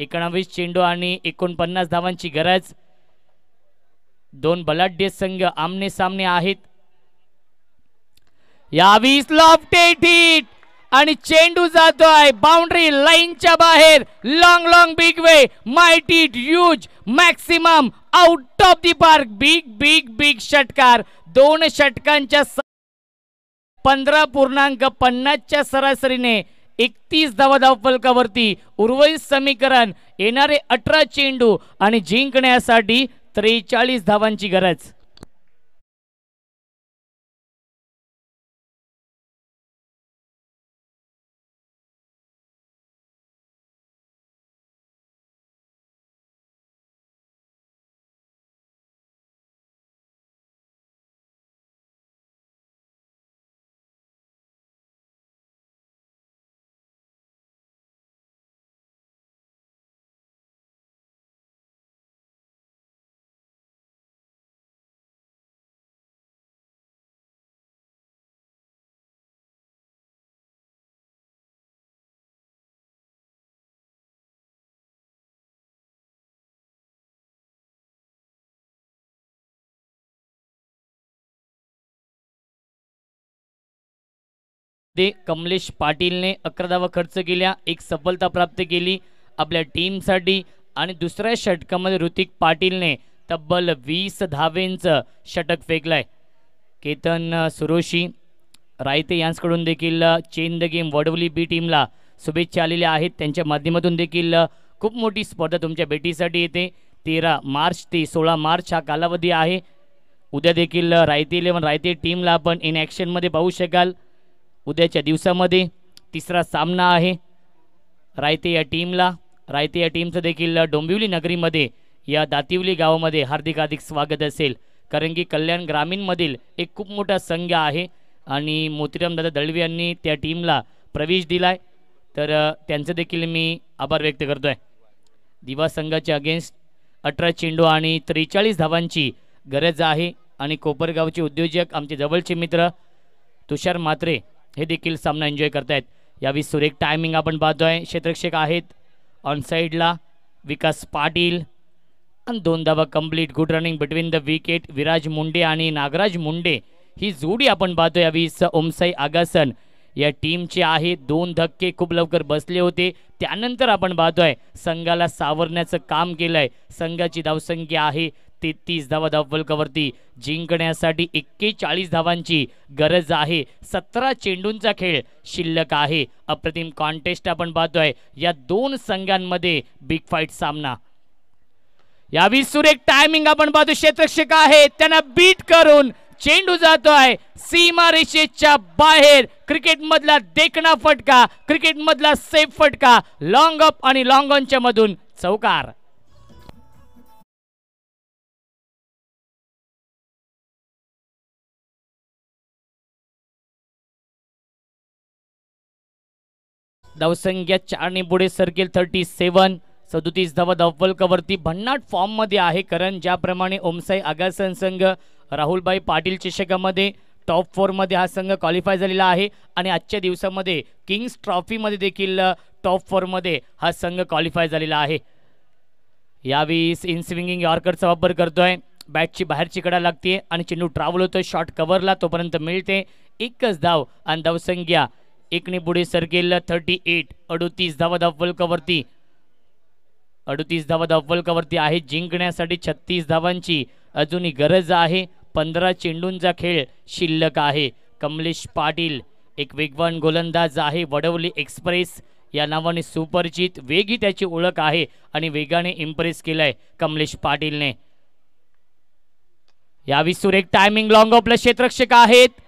एकोणावीस चेंडू आणि एकोणपन्नास धावांची गरज दोन बलाढ्य संघ आमने सामने आहेत यावीस लॉफ्टेट आणि चेंडू जातो आहे बाउंड्री लाईनच्या बाहेर long long big way mighty huge maximum out of the park big big big षटकार दोन षटकांच्या पंधरा पूर्णांक पन्नासच्या सरासरीने एकतीस धावा धावफलकावरती उर्वरित समीकरण येणारे अठरा चेंडू आणि जिंकण्यासाठी त्रेचाळीस धावांची गरज ते कमलेश पाटीलने अकरा धावा खर्च केल्या एक सफलता प्राप्त केली आपल्या टीमसाठी आणि दुसऱ्या षटकामध्ये ऋतिक पाटीलने तब्बल वीस धावेंचं षटक फेकलं केतन सुरोशी रायते यांच्याकडून देखील change the game Vadavali B टीमला शुभेच्छा आलेल्या आहेत त्यांच्या माध्यमातून देखील खूप मोठी स्पर्धा तुमच्या भेटीसाठी येते तेरा मार्च ते सोळा मार्च हा कालावधी आहे उद्या देखील रायते इलेवन रायते टीमला आपण इन ॲक्शनमध्ये पाहू शकाल उद्याच्या दिवसामध्ये तिसरा सामना आहे रायते या टीमला रायते या टीमचं देखील डोंबिवली नगरीमध्ये या दातिवली गावामध्ये हार्दिक हार्दिक स्वागत असेल कारण की कल्याण ग्रामीणमधील एक खूप मोठा संघ आहे आणि मोतीराम दादा दळवी यांनी त्या टीमला प्रवेश दिला तर त्यांचं देखील मी आभार व्यक्त करतो आहे दिवा संघाच्या अगेन्स्ट अठरा चेंडू आणि त्रेचाळीस धावांची गरज आहे आणि कोपरगावचे उद्योजक आमचे जवळचे मित्र तुषार मात्रे हे देखील सामना एन्जॉय करतायत यावेळी सुरेख टायमिंग आपण पाहतोय क्षेत्रक्षेक आहेत ऑन साईडला विकास पाटील आणि दोन धावा complete good running between the wicket Viraj Munde आणि नागराज मुंडे ही जोडी आपण पाहतो यावेळी स ओमसाई आगासन या टीमचे आहे दोन धक्के खूप लवकर बसले होते त्यानंतर आपण पाहतोय संघाला सावरण्याचं काम केलंय संघाची धावसंख्या आहे तेहतीस धावा धावफलकावरती जिंकण्यासाठी एक्केचाळीस धावांची गरज आहे सतरा चेंडूंचा खेळ शिल्लक आहे अप्रतिम कॉन्टेस्ट आपण पाहतोय या दोन संघांमध्ये बिग फाईट सामना यावी सुरेख टायमिंग आपण पाहतो क्षेत्रक्षक आहे त्यांना बीट करून चेंडू जातोय रेषेच्या बाहेर क्रिकेट मधला देखणा फटका क्रिकेट मधला सेफ फटका लॉंग अप आणि लॉंग ऑनच्या मधून चौकार चार ने बुडे सरकेल थर्टी सेवन सदोतीस धावा धवलकावरती भन्नाट फॉर्ममध्ये आहे कारण ज्याप्रमाणे ओमसाई आगासन संघ राहुलबाई पाटील चषकामध्ये टॉप फोरमध्ये हा संघ क्वालिफाय झालेला आहे आणि आजच्या दिवसामध्ये किंग्स ट्रॉफीमध्ये देखील टॉप फोरमध्ये हा संघ क्वालिफाय झालेला आहे यावेळी इन स्विंगिंग यॉर्करचा वापर करतोय बॅटची बाहेरची कडा लागते आणि चेंडू ट्रॅव्हल होतो शॉर्ट कव्हरला तोपर्यंत मिळते एकच धाव आणि धावसंख्या एकने पुढे सरकेल थर्टी एट अडतीस धावा धावफलकावरती अडतीस धावा धावफलकावरती आहे जिंकण्यासाठी छत्तीस धावांची अजूनही गरज आहे पंधरा चेंडूंचा खेळ शिल्लक आहे कमलेश पाटील एक वेगवान गोलंदाज आहे वडवली एक्सप्रेस या नावाने सुपरिचित वेगी त्याची ओळख आहे आणि वेगाने इम्प्रेस केलाय कमलेश पाटीलने यावी सुरेख टायमिंग लॉंग ऑफला क्षेत्रक्षक आहेत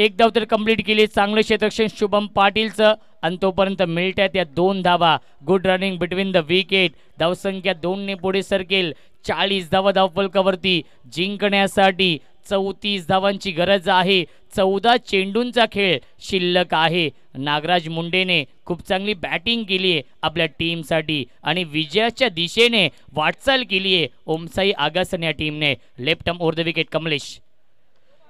एक धाव तर कंप्लीट केली चांगलं क्षेत्रक्षण शुभम पाटीलचं आणि तोपर्यंत मिळत या दोन धावा good running between the wicket धावसंख्या दोनने पुढे सरकेल चाळीस धावा धावफलकावरती जिंकण्यासाठी चौतीस धावांची गरज आहे चौदा चेंडूंचा खेळ शिल्लक आहे नागराज मुंडेने खूप चांगली बॅटिंग केली आहे आपल्या टीमसाठी आणि विजयाच्या दिशेने वाटचाल केली आहे ओमसाई आगासन या टीमने left over the wicket Kamlesh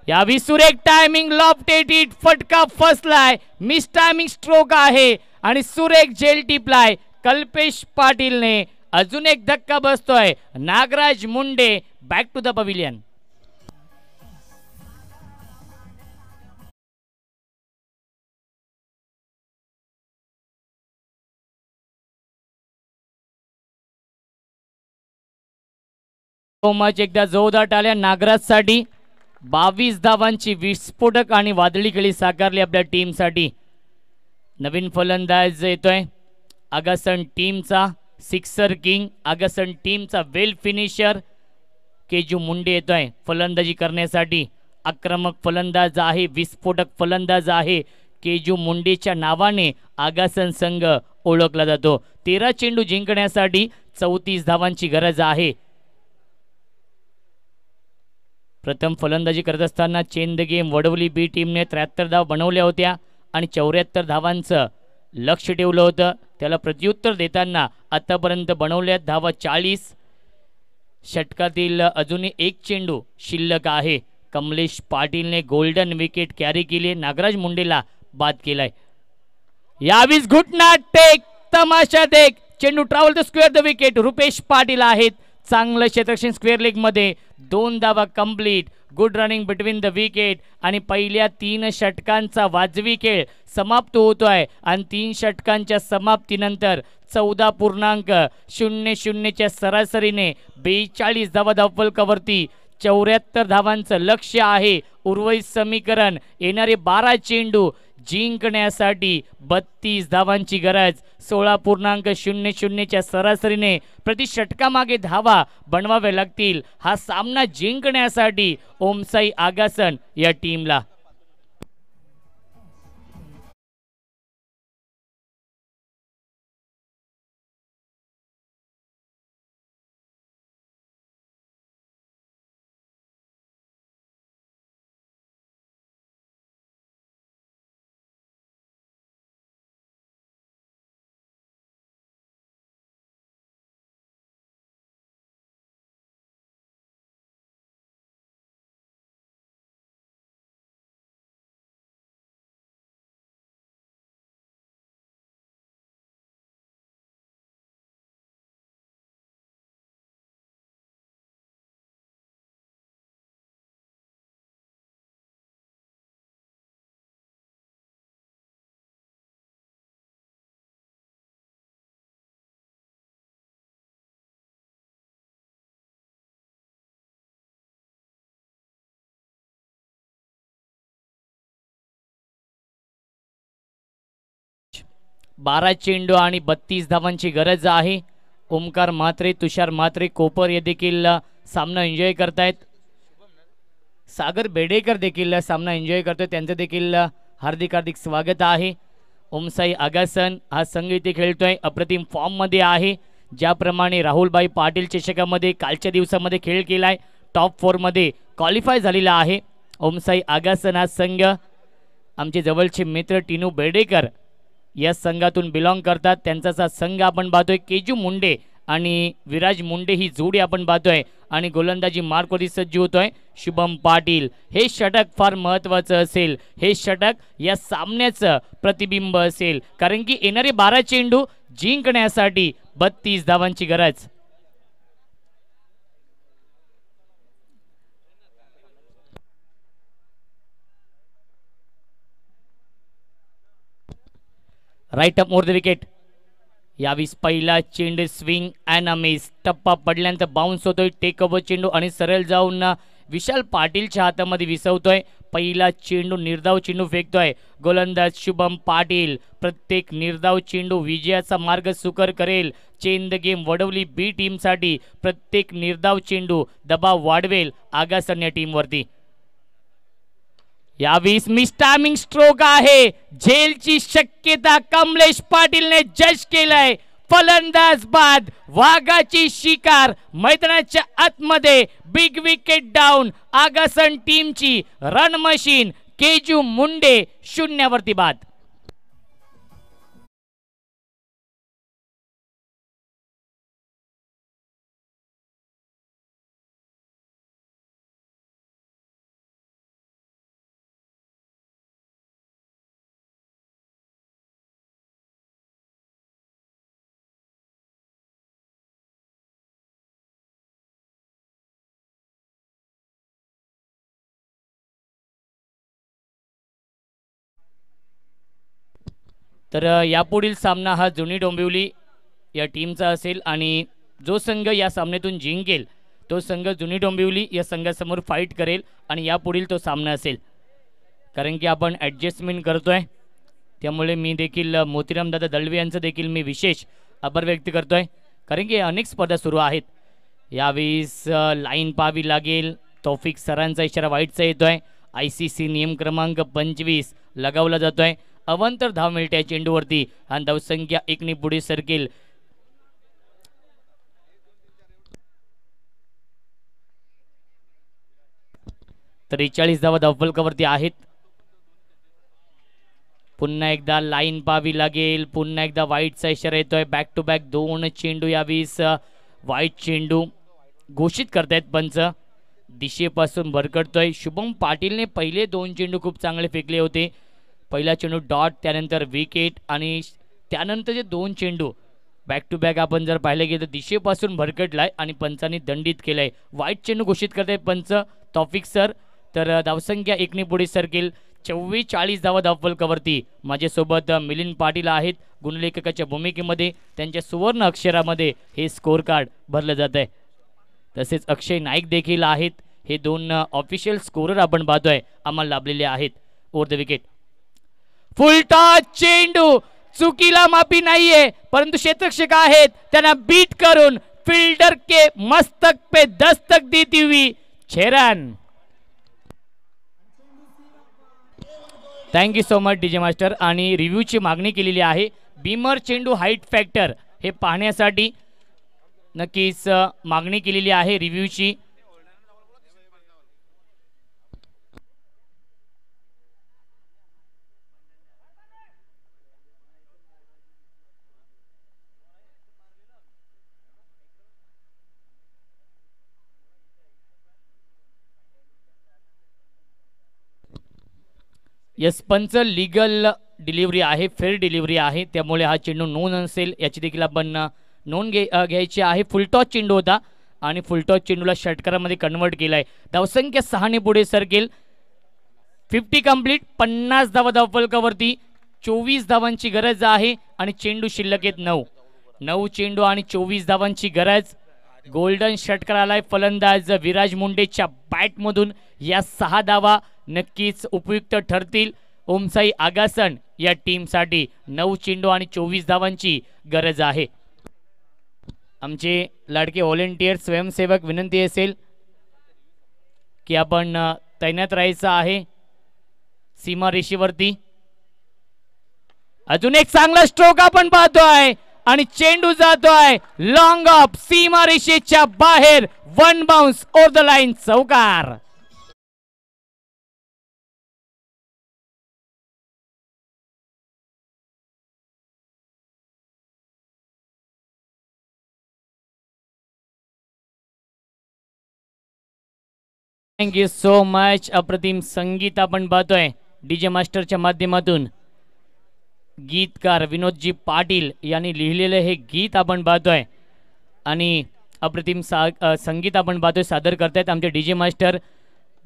यावी सुरेख टायमिंग लॉफ्ट इट फटका फसलाय मिस टायमिंग स्ट्रोक आहे आणि सुरेख जेल टिपलाय कल्पेश पाटीलने अजून एक धक्का बसतोय Nagraj Munde back to the pavilion much एकदा जोरदार नागराज साठी बावीस धावांची विस्फोटक आणि वादळी खेळी साकारली आपल्या टीमसाठी नवीन फलंदाज येतोय आगासन टीमचा सिक्सर किंग आगासन टीमचा वेल फिनिशर केजू मुंडे येतोय फलंदाजी करण्यासाठी आक्रमक फलंदाज आहे विस्फोटक फलंदाज आहे केजू मुंडेच्या नावाने आगासन संघ ओळखला जातो तेरा चेंडू जिंकण्यासाठी चौतीस धावांची गरज आहे प्रथम फलंदाजी करत असताना change the game Vadavali B टीमने त्र्याहत्तर धाव बनवल्या होत्या आणि चौऱ्याहत्तर धावांचं लक्ष ठेवलं होतं त्याला प्रत्युत्तर देताना आतापर्यंत बनवल्या धावा चाळीस षटकातील अजूनही एक चेंडू शिल्लक आहे कमलेश पाटीलने गोल्डन विकेट कॅरी केली नागराज मुंडेला बाद केलाय यावीस घुटना टेक तमाशा देख चेंडू travel the square the wicket Rupesh Patil आहेत चांगलं क्षेत्रक्षण स्क्वेअर लीगमध्ये दोन धावा complete good running between the wicket आणि पहिल्या तीन षटकांचा वाजवी खेळ समाप्त होतो आहे आणि तीन षटकांच्या समाप्तीनंतर चौदा पूर्णांक शून्य शून्यच्या सरासरीने बेचाळीस धावा धावफलकावरती चौऱ्याहत्तर धावांचं लक्ष आहे उर्वरित समीकरण येणारे बारा चेंडू जिंकण्यासाठी बत्तीस धावांची गरज सोळा पूर्णांक शून्य शून्यच्या सरासरीने प्रतिषटकामागे धावा बनवावे लागतील हा सामना जिंकण्यासाठी ओमसाई आगासन या टीमला बारा चेंडू आणि बत्तीस धावांची गरज आहे ओमकार म्हात्रे तुषार म्हात्रे कोपर हे देखील सामना एन्जॉय करतायत सागर बेडेकर देखील सामना एन्जॉय करतोय त्यांचं देखील हार्दिक हार्दिक स्वागत आहे ओमसाई आगासन हा संघ इथे खेळतोय अप्रतिम फॉर्ममध्ये आहे ज्याप्रमाणे राहुलबाई पाटील चषकामध्ये कालच्या दिवसामध्ये खेळ केला आहे टॉप फोरमध्ये क्वालिफाय झालेला आहे ओमसाई आगासन हा संघ आमचे जवळचे मित्र टिनू बेडेकर या संघातून बिलॉंग करतात त्यांचा असा संघ आपण पाहतोय केजू मुंडे आणि विराज मुंडे ही जोडी आपण पाहतोय आणि गोलंदाजी मार्कवरती सज्ज होतोय शुभम पाटील हे षटक फार महत्वाचं असेल हे षटक या सामन्याचं प्रतिबिंब असेल कारण की येणारे बारा चेंडू जिंकण्यासाठी बत्तीस धावांची गरज right up more the wicket यावीस पहिला चेंडू स्विंग अँड अमेस टप्पा पडल्यानंतर बाउन्स होतोय टेक ओव्हर चेंडू आणि सरळ जाऊन विशाल पाटीलच्या हातामध्ये विसवतोय पहिला चेंडू निर्धाव चेंडू फेकतोय गोलंदाज शुभम पाटील प्रत्येक निर्धाव चेंडू विजयाचा मार्ग सुकर करेल चेंद गेम वडवली बी टीमसाठी प्रत्येक निर्धाव चेंडू दबाव वाढवेल आगासन्या टीमवरती मिस मिस्टामिंग स्ट्रोक आहे झेलची शक्यता कमलेश पाटीलने जज केलाय फलंदाज बाद वाघाची शिकार मैदानाच्या आतमध्ये बिग विकेट डाऊन आगासन टीमची रन मशीन केजू मुंडे शून्यावरती बाद तर यापुढील सामना हा जुनी डोंबिवली या टीमचा असेल आणि जो संघ या सामन्यातून जिंकेल तो संघ जुनी डोंबिवली या संघासमोर फाईट करेल आणि यापुढील तो सामना असेल कारण की आपण ॲडजस्टमेंट करतो आहे त्यामुळे मी देखील मोतीरामदादा दळवे यांचं देखील मी विशेष आभार व्यक्त करतो आहे कारण की अनेक स्पर्धा सुरू आहेत यावेळीस लाईन पाहावी लागेल तौफिक सरांचा इशारा वाईटचा येतो आहे आय सी सी नियम क्रमांक पंचवीस लगावला जातो आहे अवंतर धाव मिळते आहे चेंडूवरती आणि धावसंख्या एकने पुढे सरकेल त्रेचाळीस धावा धावफलकावरती आहेत पुन्हा एकदा लाईन पाहावी लागेल पुन्हा एकदा व्हाईटचा इशारा येतोय बॅक टू बॅक दोन चेंडू या वीस वाईट चेंडू घोषित करतायत पंच दिशेपासून भरकडतोय शुभम पाटीलने पहिले दोन चेंडू खूप चांगले फेकले होते पहिला चेंडू डॉट त्यानंतर विकेट आणि त्यानंतर जे दोन चेंडू बॅक टू बॅक आपण जर पाहिलं गेलं तर दिशेपासून भरकटला आहे आणि पंचांनी दंडित केलं आहे वाईट चेंडू घोषित करत आहे पंच तॉफिक सर तर धावसंख्या एकने पुढे सरकेल चाळीस धावा धावफलकावरती माझ्यासोबत मिलिंद पाटील आहेत गुणलेखकाच्या भूमिकेमध्ये त्यांच्या सुवर्ण अक्षरामध्ये हे स्कोअर कार्ड भरलं जात आहे तसेच अक्षय नाईक देखील आहेत हे दोन ऑफिशियल स्कोरर आपण पाहतोय आम्हाला लाभलेले आहेत ओवर द विकेट फुलटा चेंडू चुकीला माफी नाहीये परंतु क्षेत्रक्षक आहेत त्यांना बीट करून फिल्डर के मस्तक पे दस्तक देती हुई छेरन thank you so much DJ master आणि रिव्ह्यूची मागणी केलेली आहे बीमर चेंडू हाईट फॅक्टर हे पाहण्यासाठी नक्कीच मागणी केलेली आहे रिव्ह्यूची यस पंच लिगल डिलिव्हरी आहे फेअर डिलिव्हरी आहे त्यामुळे हा चेंडू नोंद असेल याची देखील आपण नोंद घे घ्यायची आहे फुलटॉस चेंडू होता आणि फुलटॉस चेंडूला षटकारामध्ये कन्वर्ट केला आहे धावसंख्या सहाने पुढे सरकेल फिफ्टी कंप्लीट पन्नास धावा धावफलकावरती चोवीस धावांची गरज आहे आणि चेंडू शिल्लक येत नऊ नऊ चेंडू आणि चोवीस धावांची गरज गोल्डन षटकार आलाय फलंदाज विराज मुंडेच्या बॅटमधून या सहा धावा नक्कीच उपयुक्त ठरतील ओमसाई आगासन या टीमसाठी नऊ चेंडू आणि चोवीस धावांची गरज आहे आमचे लाडके व्हॉलेंटियर स्वयंसेवक विनंती असेल की आपण तैनात राहायचं आहे सीमा रेषेवरती अजून एक चांगला स्ट्रोक आपण आहे आणि चेंडू आहे लॉंग ऑफ सीमा रेषेच्या बाहेर one bounce over the line चौकार यू सो मच अप्रतिम संगीत आपण पाहतोय डीजे मास्टरच्या माध्यमातून गीतकार विनोदजी पाटील यांनी लिहिलेलं हे गीत आपण पाहतोय आणि अप्रतिम सा संगीत आपण पाहतोय सादर करतायत आमचे डीजे मास्टर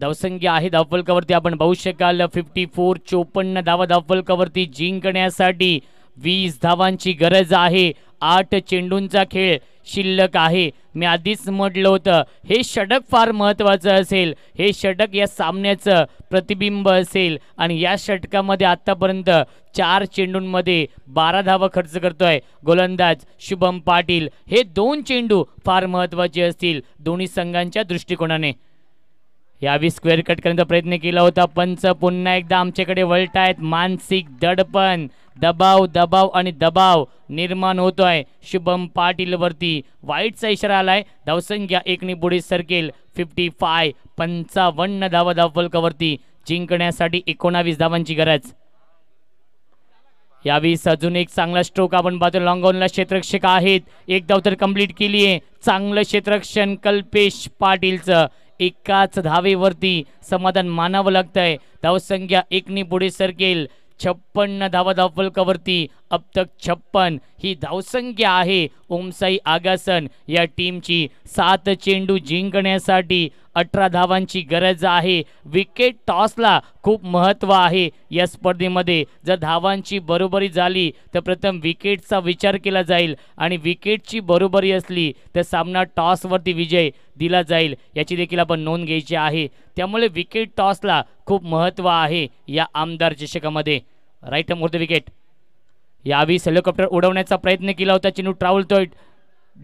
धावसंख्या आहे धावफलकावरती आपण पाहू शकाल फिफ्टी फोर चोपन्न धावा धावफलकावरती जिंकण्यासाठी वीस धावांची गरज आहे आठ चेंडूंचा खेळ शिल्लक आहे मी आधीच म्हटलं होतं हे षटक फार महत्त्वाचं असेल हे षटक या सामन्याचं प्रतिबिंब असेल आणि या षटकामध्ये आत्तापर्यंत चार चेंडूंमध्ये बारा धावा खर्च करतोय गोलंदाज शुभम पाटील हे दोन चेंडू फार महत्त्वाचे असतील दोन्ही संघांच्या दृष्टिकोनाने यावी स्क्वेअर कट करण्याचा प्रयत्न केला होता पंच पुन्हा एकदा आमच्याकडे वळतायत मानसिक दडपण दबाव दबाव आणि दबाव निर्माण होतो आहे शुभम पाटीलवरती वाईटचा इशारा आलाय धावसंख्या एकने पुढे सरकेल फिफ्टी फाय पंचावन्न धावा धावफलकावरती जिंकण्यासाठी एकोणावीस धावांची गरज यावीस अजून एक चांगला स्ट्रोक आपण पाहतो लॉंगॉनला क्षेत्रक्षक आहेत एक धाव तर कम्प्लीट केली आहे चांगलं क्षेत्रक्षण कल्पेश पाटीलचं एकाच धावेवरती समाधान मानावं लागतंय धावसंख्या एकने पुढे सरकेल छप्पन्न धावा धावफलकावरती अब तक छप्पन ही धावसंख्या आहे ओमसाई आगासन या टीमची सात चेंडू जिंकण्यासाठी अठरा धावांची गरज आहे विकेट टॉसला खूप महत्त्व आहे या स्पर्धेमध्ये जर धावांची बरोबरी झाली तर प्रथम विकेटचा विचार केला जाईल आणि विकेटची बरोबरी असली तर सामना टॉसवरती विजय दिला जाईल याची देखील आपण नोंद घ्यायची आहे त्यामुळे विकेट टॉसला खूप महत्त्व आहे या आमदार चषकामध्ये राईट मोर द विकेट यावेळी हेलिकॉप्टर उडवण्याचा प्रयत्न केला होता चिनू ट्रावलतोय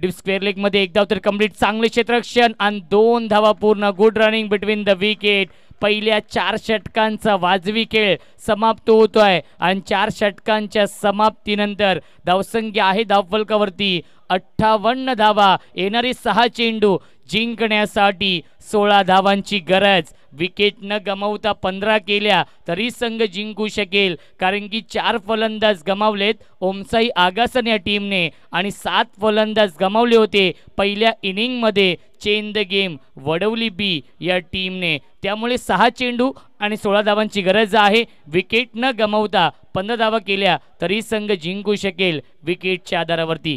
डीप स्क्वेअर लेग मध्ये एक धाव तर कम्प्लीट चांगले क्षेत्रक्षण आणि दोन धावा पूर्ण good running between the wicket पहिल्या चार षटकांचा वाजवी खेळ समाप्त होतोय आणि चार षटकांच्या समाप्तीनंतर धावसंख्या आहे धावफलकावरती अठ्ठावन्न धावा येणारी सहा चेंडू जिंकण्यासाठी सोळा धावांची गरज विकेट न गमावता पंधरा केल्या तरी संघ जिंकू शकेल कारण की चार फलंदाज गमावलेत ओमसाई आगासन या टीमने आणि सात फलंदाज गमावले होते पहिल्या इनिंगमध्ये change the game Vadavali B या टीमने त्यामुळे सहा चेंडू आणि सोळा धावांची गरज आहे विकेट न गमावता पंधरा धावा केल्या तरी संघ जिंकू शकेल विकेटच्या आधारावरती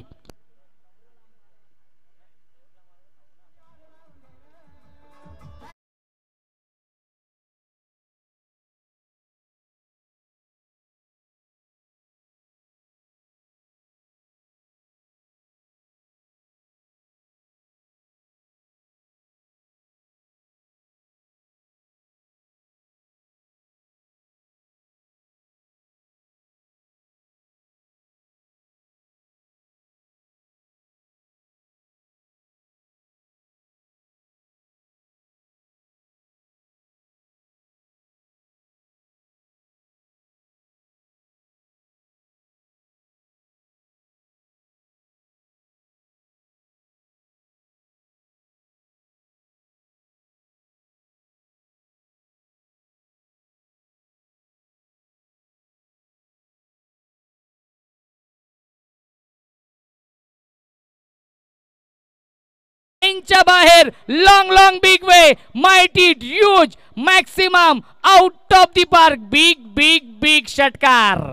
च्या बाहेर long long big way mighty huge maximum out of the park big big big षटकार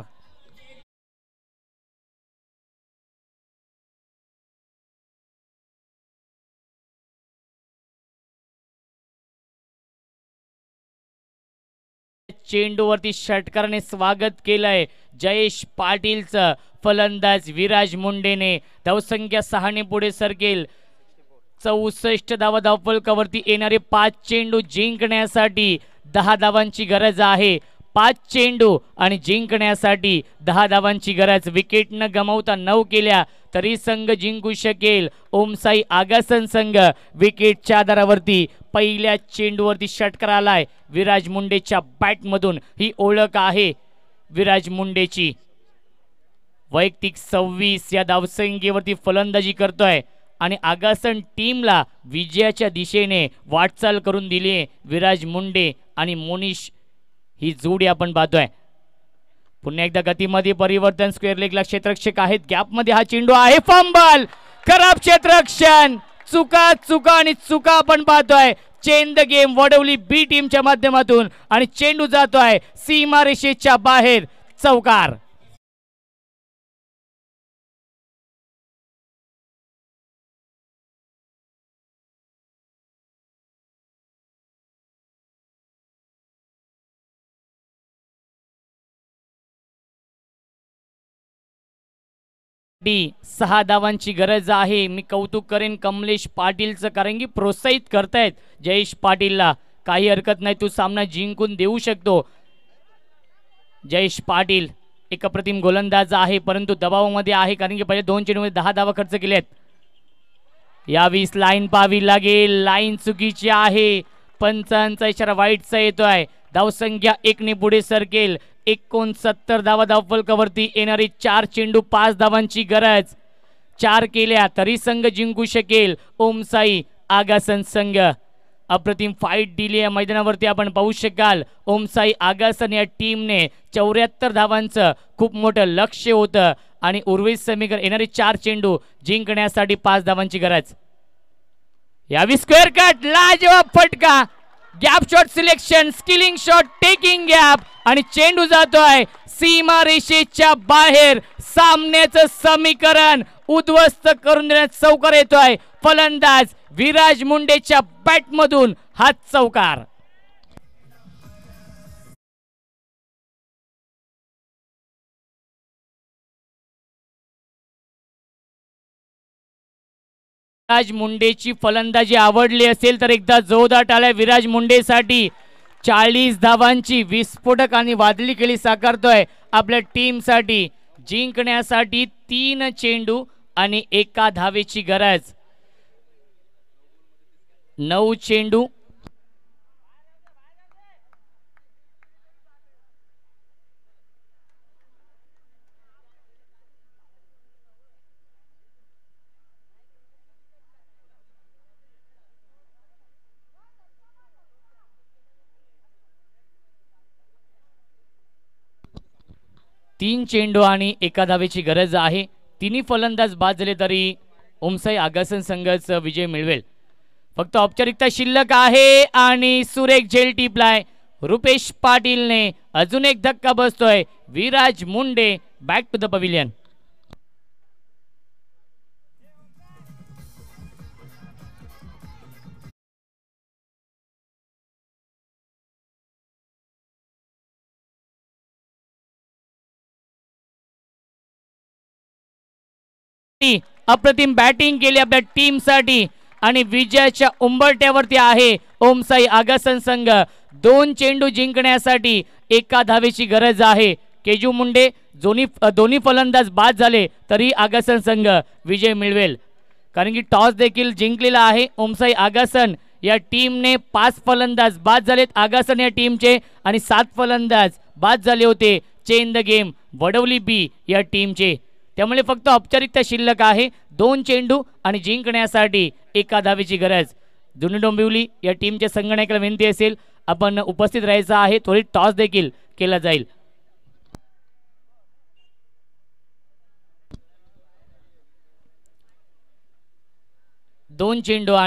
चेंडूवरती षटकारने स्वागत केलंय जयेश पाटीलचं फलंदाज विराज मुंडेने धावसंख्या सहाने पुढे सरकेल चौसष्ट धावा धावफलकावरती येणारे पाच चेंडू जिंकण्यासाठी दहा धावांची गरज आहे पाच चेंडू आणि जिंकण्यासाठी दहा धावांची गरज विकेट न गमावता नऊ केल्या तरी संघ जिंकू शकेल ओमसाई आगासन संघ विकेटच्या आधारावरती पहिल्या चेंडूवरती षटकार आलाय विराज मुंडेच्या बॅटमधून ही ओळख आहे विराज मुंडेची वैयक्तिक सव्वीस या धावसंख्येवरती फलंदाजी करतोय आणि आगासन टीमला विजयाच्या दिशेने वाटचाल करून दिली विराज मुंडे आणि मोनिश ही जोडी आपण पाहतोय पुन्हा एकदा गतीमध्ये परिवर्तन स्क्वेअर लेगला क्षेत्रक्षक आहेत गॅपमध्ये हा चेंडू आहे फंबल खराब क्षेत्रक्षण चुका चुका आणि चुका आपण पाहतोय change the game Vadavali B टीमच्या माध्यमातून आणि चेंडू जातोय सीमारेषेच्या बाहेर चौकार सहा धावांची गरज आहे मी कौतुक करेन कमलेश पाटीलचं कारण की प्रोत्साहित करतायत जयेश पाटीलला काही हरकत नाही तू सामना जिंकून देऊ शकतो जयेश पाटील एक अप्रतिम गोलंदाज आहे परंतु दबावामध्ये आहे कारण की पहिले दोन चेंडूमध्ये दहा धावा खर्च या यावीस लाईन पाहावी लागेल लाईन चुकीची आहे पंचांचा इशारा वाईटचा येतोय धावसंख्या ने पुढे सरकेल एकोणसत्तर धावा धावफलकावरती येणारी चार चेंडू पाच धावांची गरज चार केल्या तरी संघ जिंकू शकेल ओम साई आगासन संघ अप्रतिम फाईट दिली या मैदानावरती आपण पाहू शकाल ओमसाई आगासन या टीमने चौऱ्याहत्तर धावांचं खूप मोठं लक्ष होतं आणि उर्विस समीकर येणारी चार चेंडू जिंकण्यासाठी पाच धावांची गरज यावी स्क्वेअर कट ला फटका gap shot selection skilling shot taking gap आणि चेंडू जातोय सीमा रेषेच्या बाहेर सामन्याचं समीकरण उद्ध्वस्त करून देण्यात चौकार येतोय फलंदाज विराज मुंडेच्या बॅटमधून हा चौकार विराज मुंडेची फलंदाजी आवडली असेल तर एकदा जोरदार टाळ्या विराज मुंडेसाठी चाळीस धावांची विस्फोटक आणि वादली खेळी साकारतोय आपल्या टीमसाठी जिंकण्यासाठी तीन चेंडू आणि एका धावेची गरज नऊ चेंडू तीन चेंडू आणि एका धावेची गरज आहे तिन्ही फलंदाज बाद झाले तरी ओमसाई आगासन संघच विजय मिळवेल फक्त औपचारिकता शिल्लक आहे आणि सुरेख झेल टिपलाय रुपेश पाटीलने अजून एक धक्का बसतोय Viraj Munde back to the pavilion अप्रतिम बॅटिंग केली आपल्या टीमसाठी आणि विजयाच्या उंबरट्यावरती आहे ओमसाई आगासन संघ दोन चेंडू जिंकण्यासाठी एका धावेची गरज आहे केजू मुंडे दोन्ही दोन्ही फलंदाज बाद झाले तरी आगासन संघ विजय मिळवेल कारण की टॉस देखील जिंकलेला आहे ओमसाई आगासन या टीमने पाच फलंदाज बाद झालेत आगासन या टीमचे आणि सात फलंदाज बाद झाले होते change the game Vadavali B या टीमचे त्यामुळे फक्त औपचारिकता शिल्लक आहे दोन चेंडू आणि जिंकण्यासाठी एका धावेची गरज जुनी डोंबिवली या टीमच्या संगणकाला विनंती असेल आपण उपस्थित राहायचं आहे थोडी टॉस देखील केला जाईल दोन चेंडू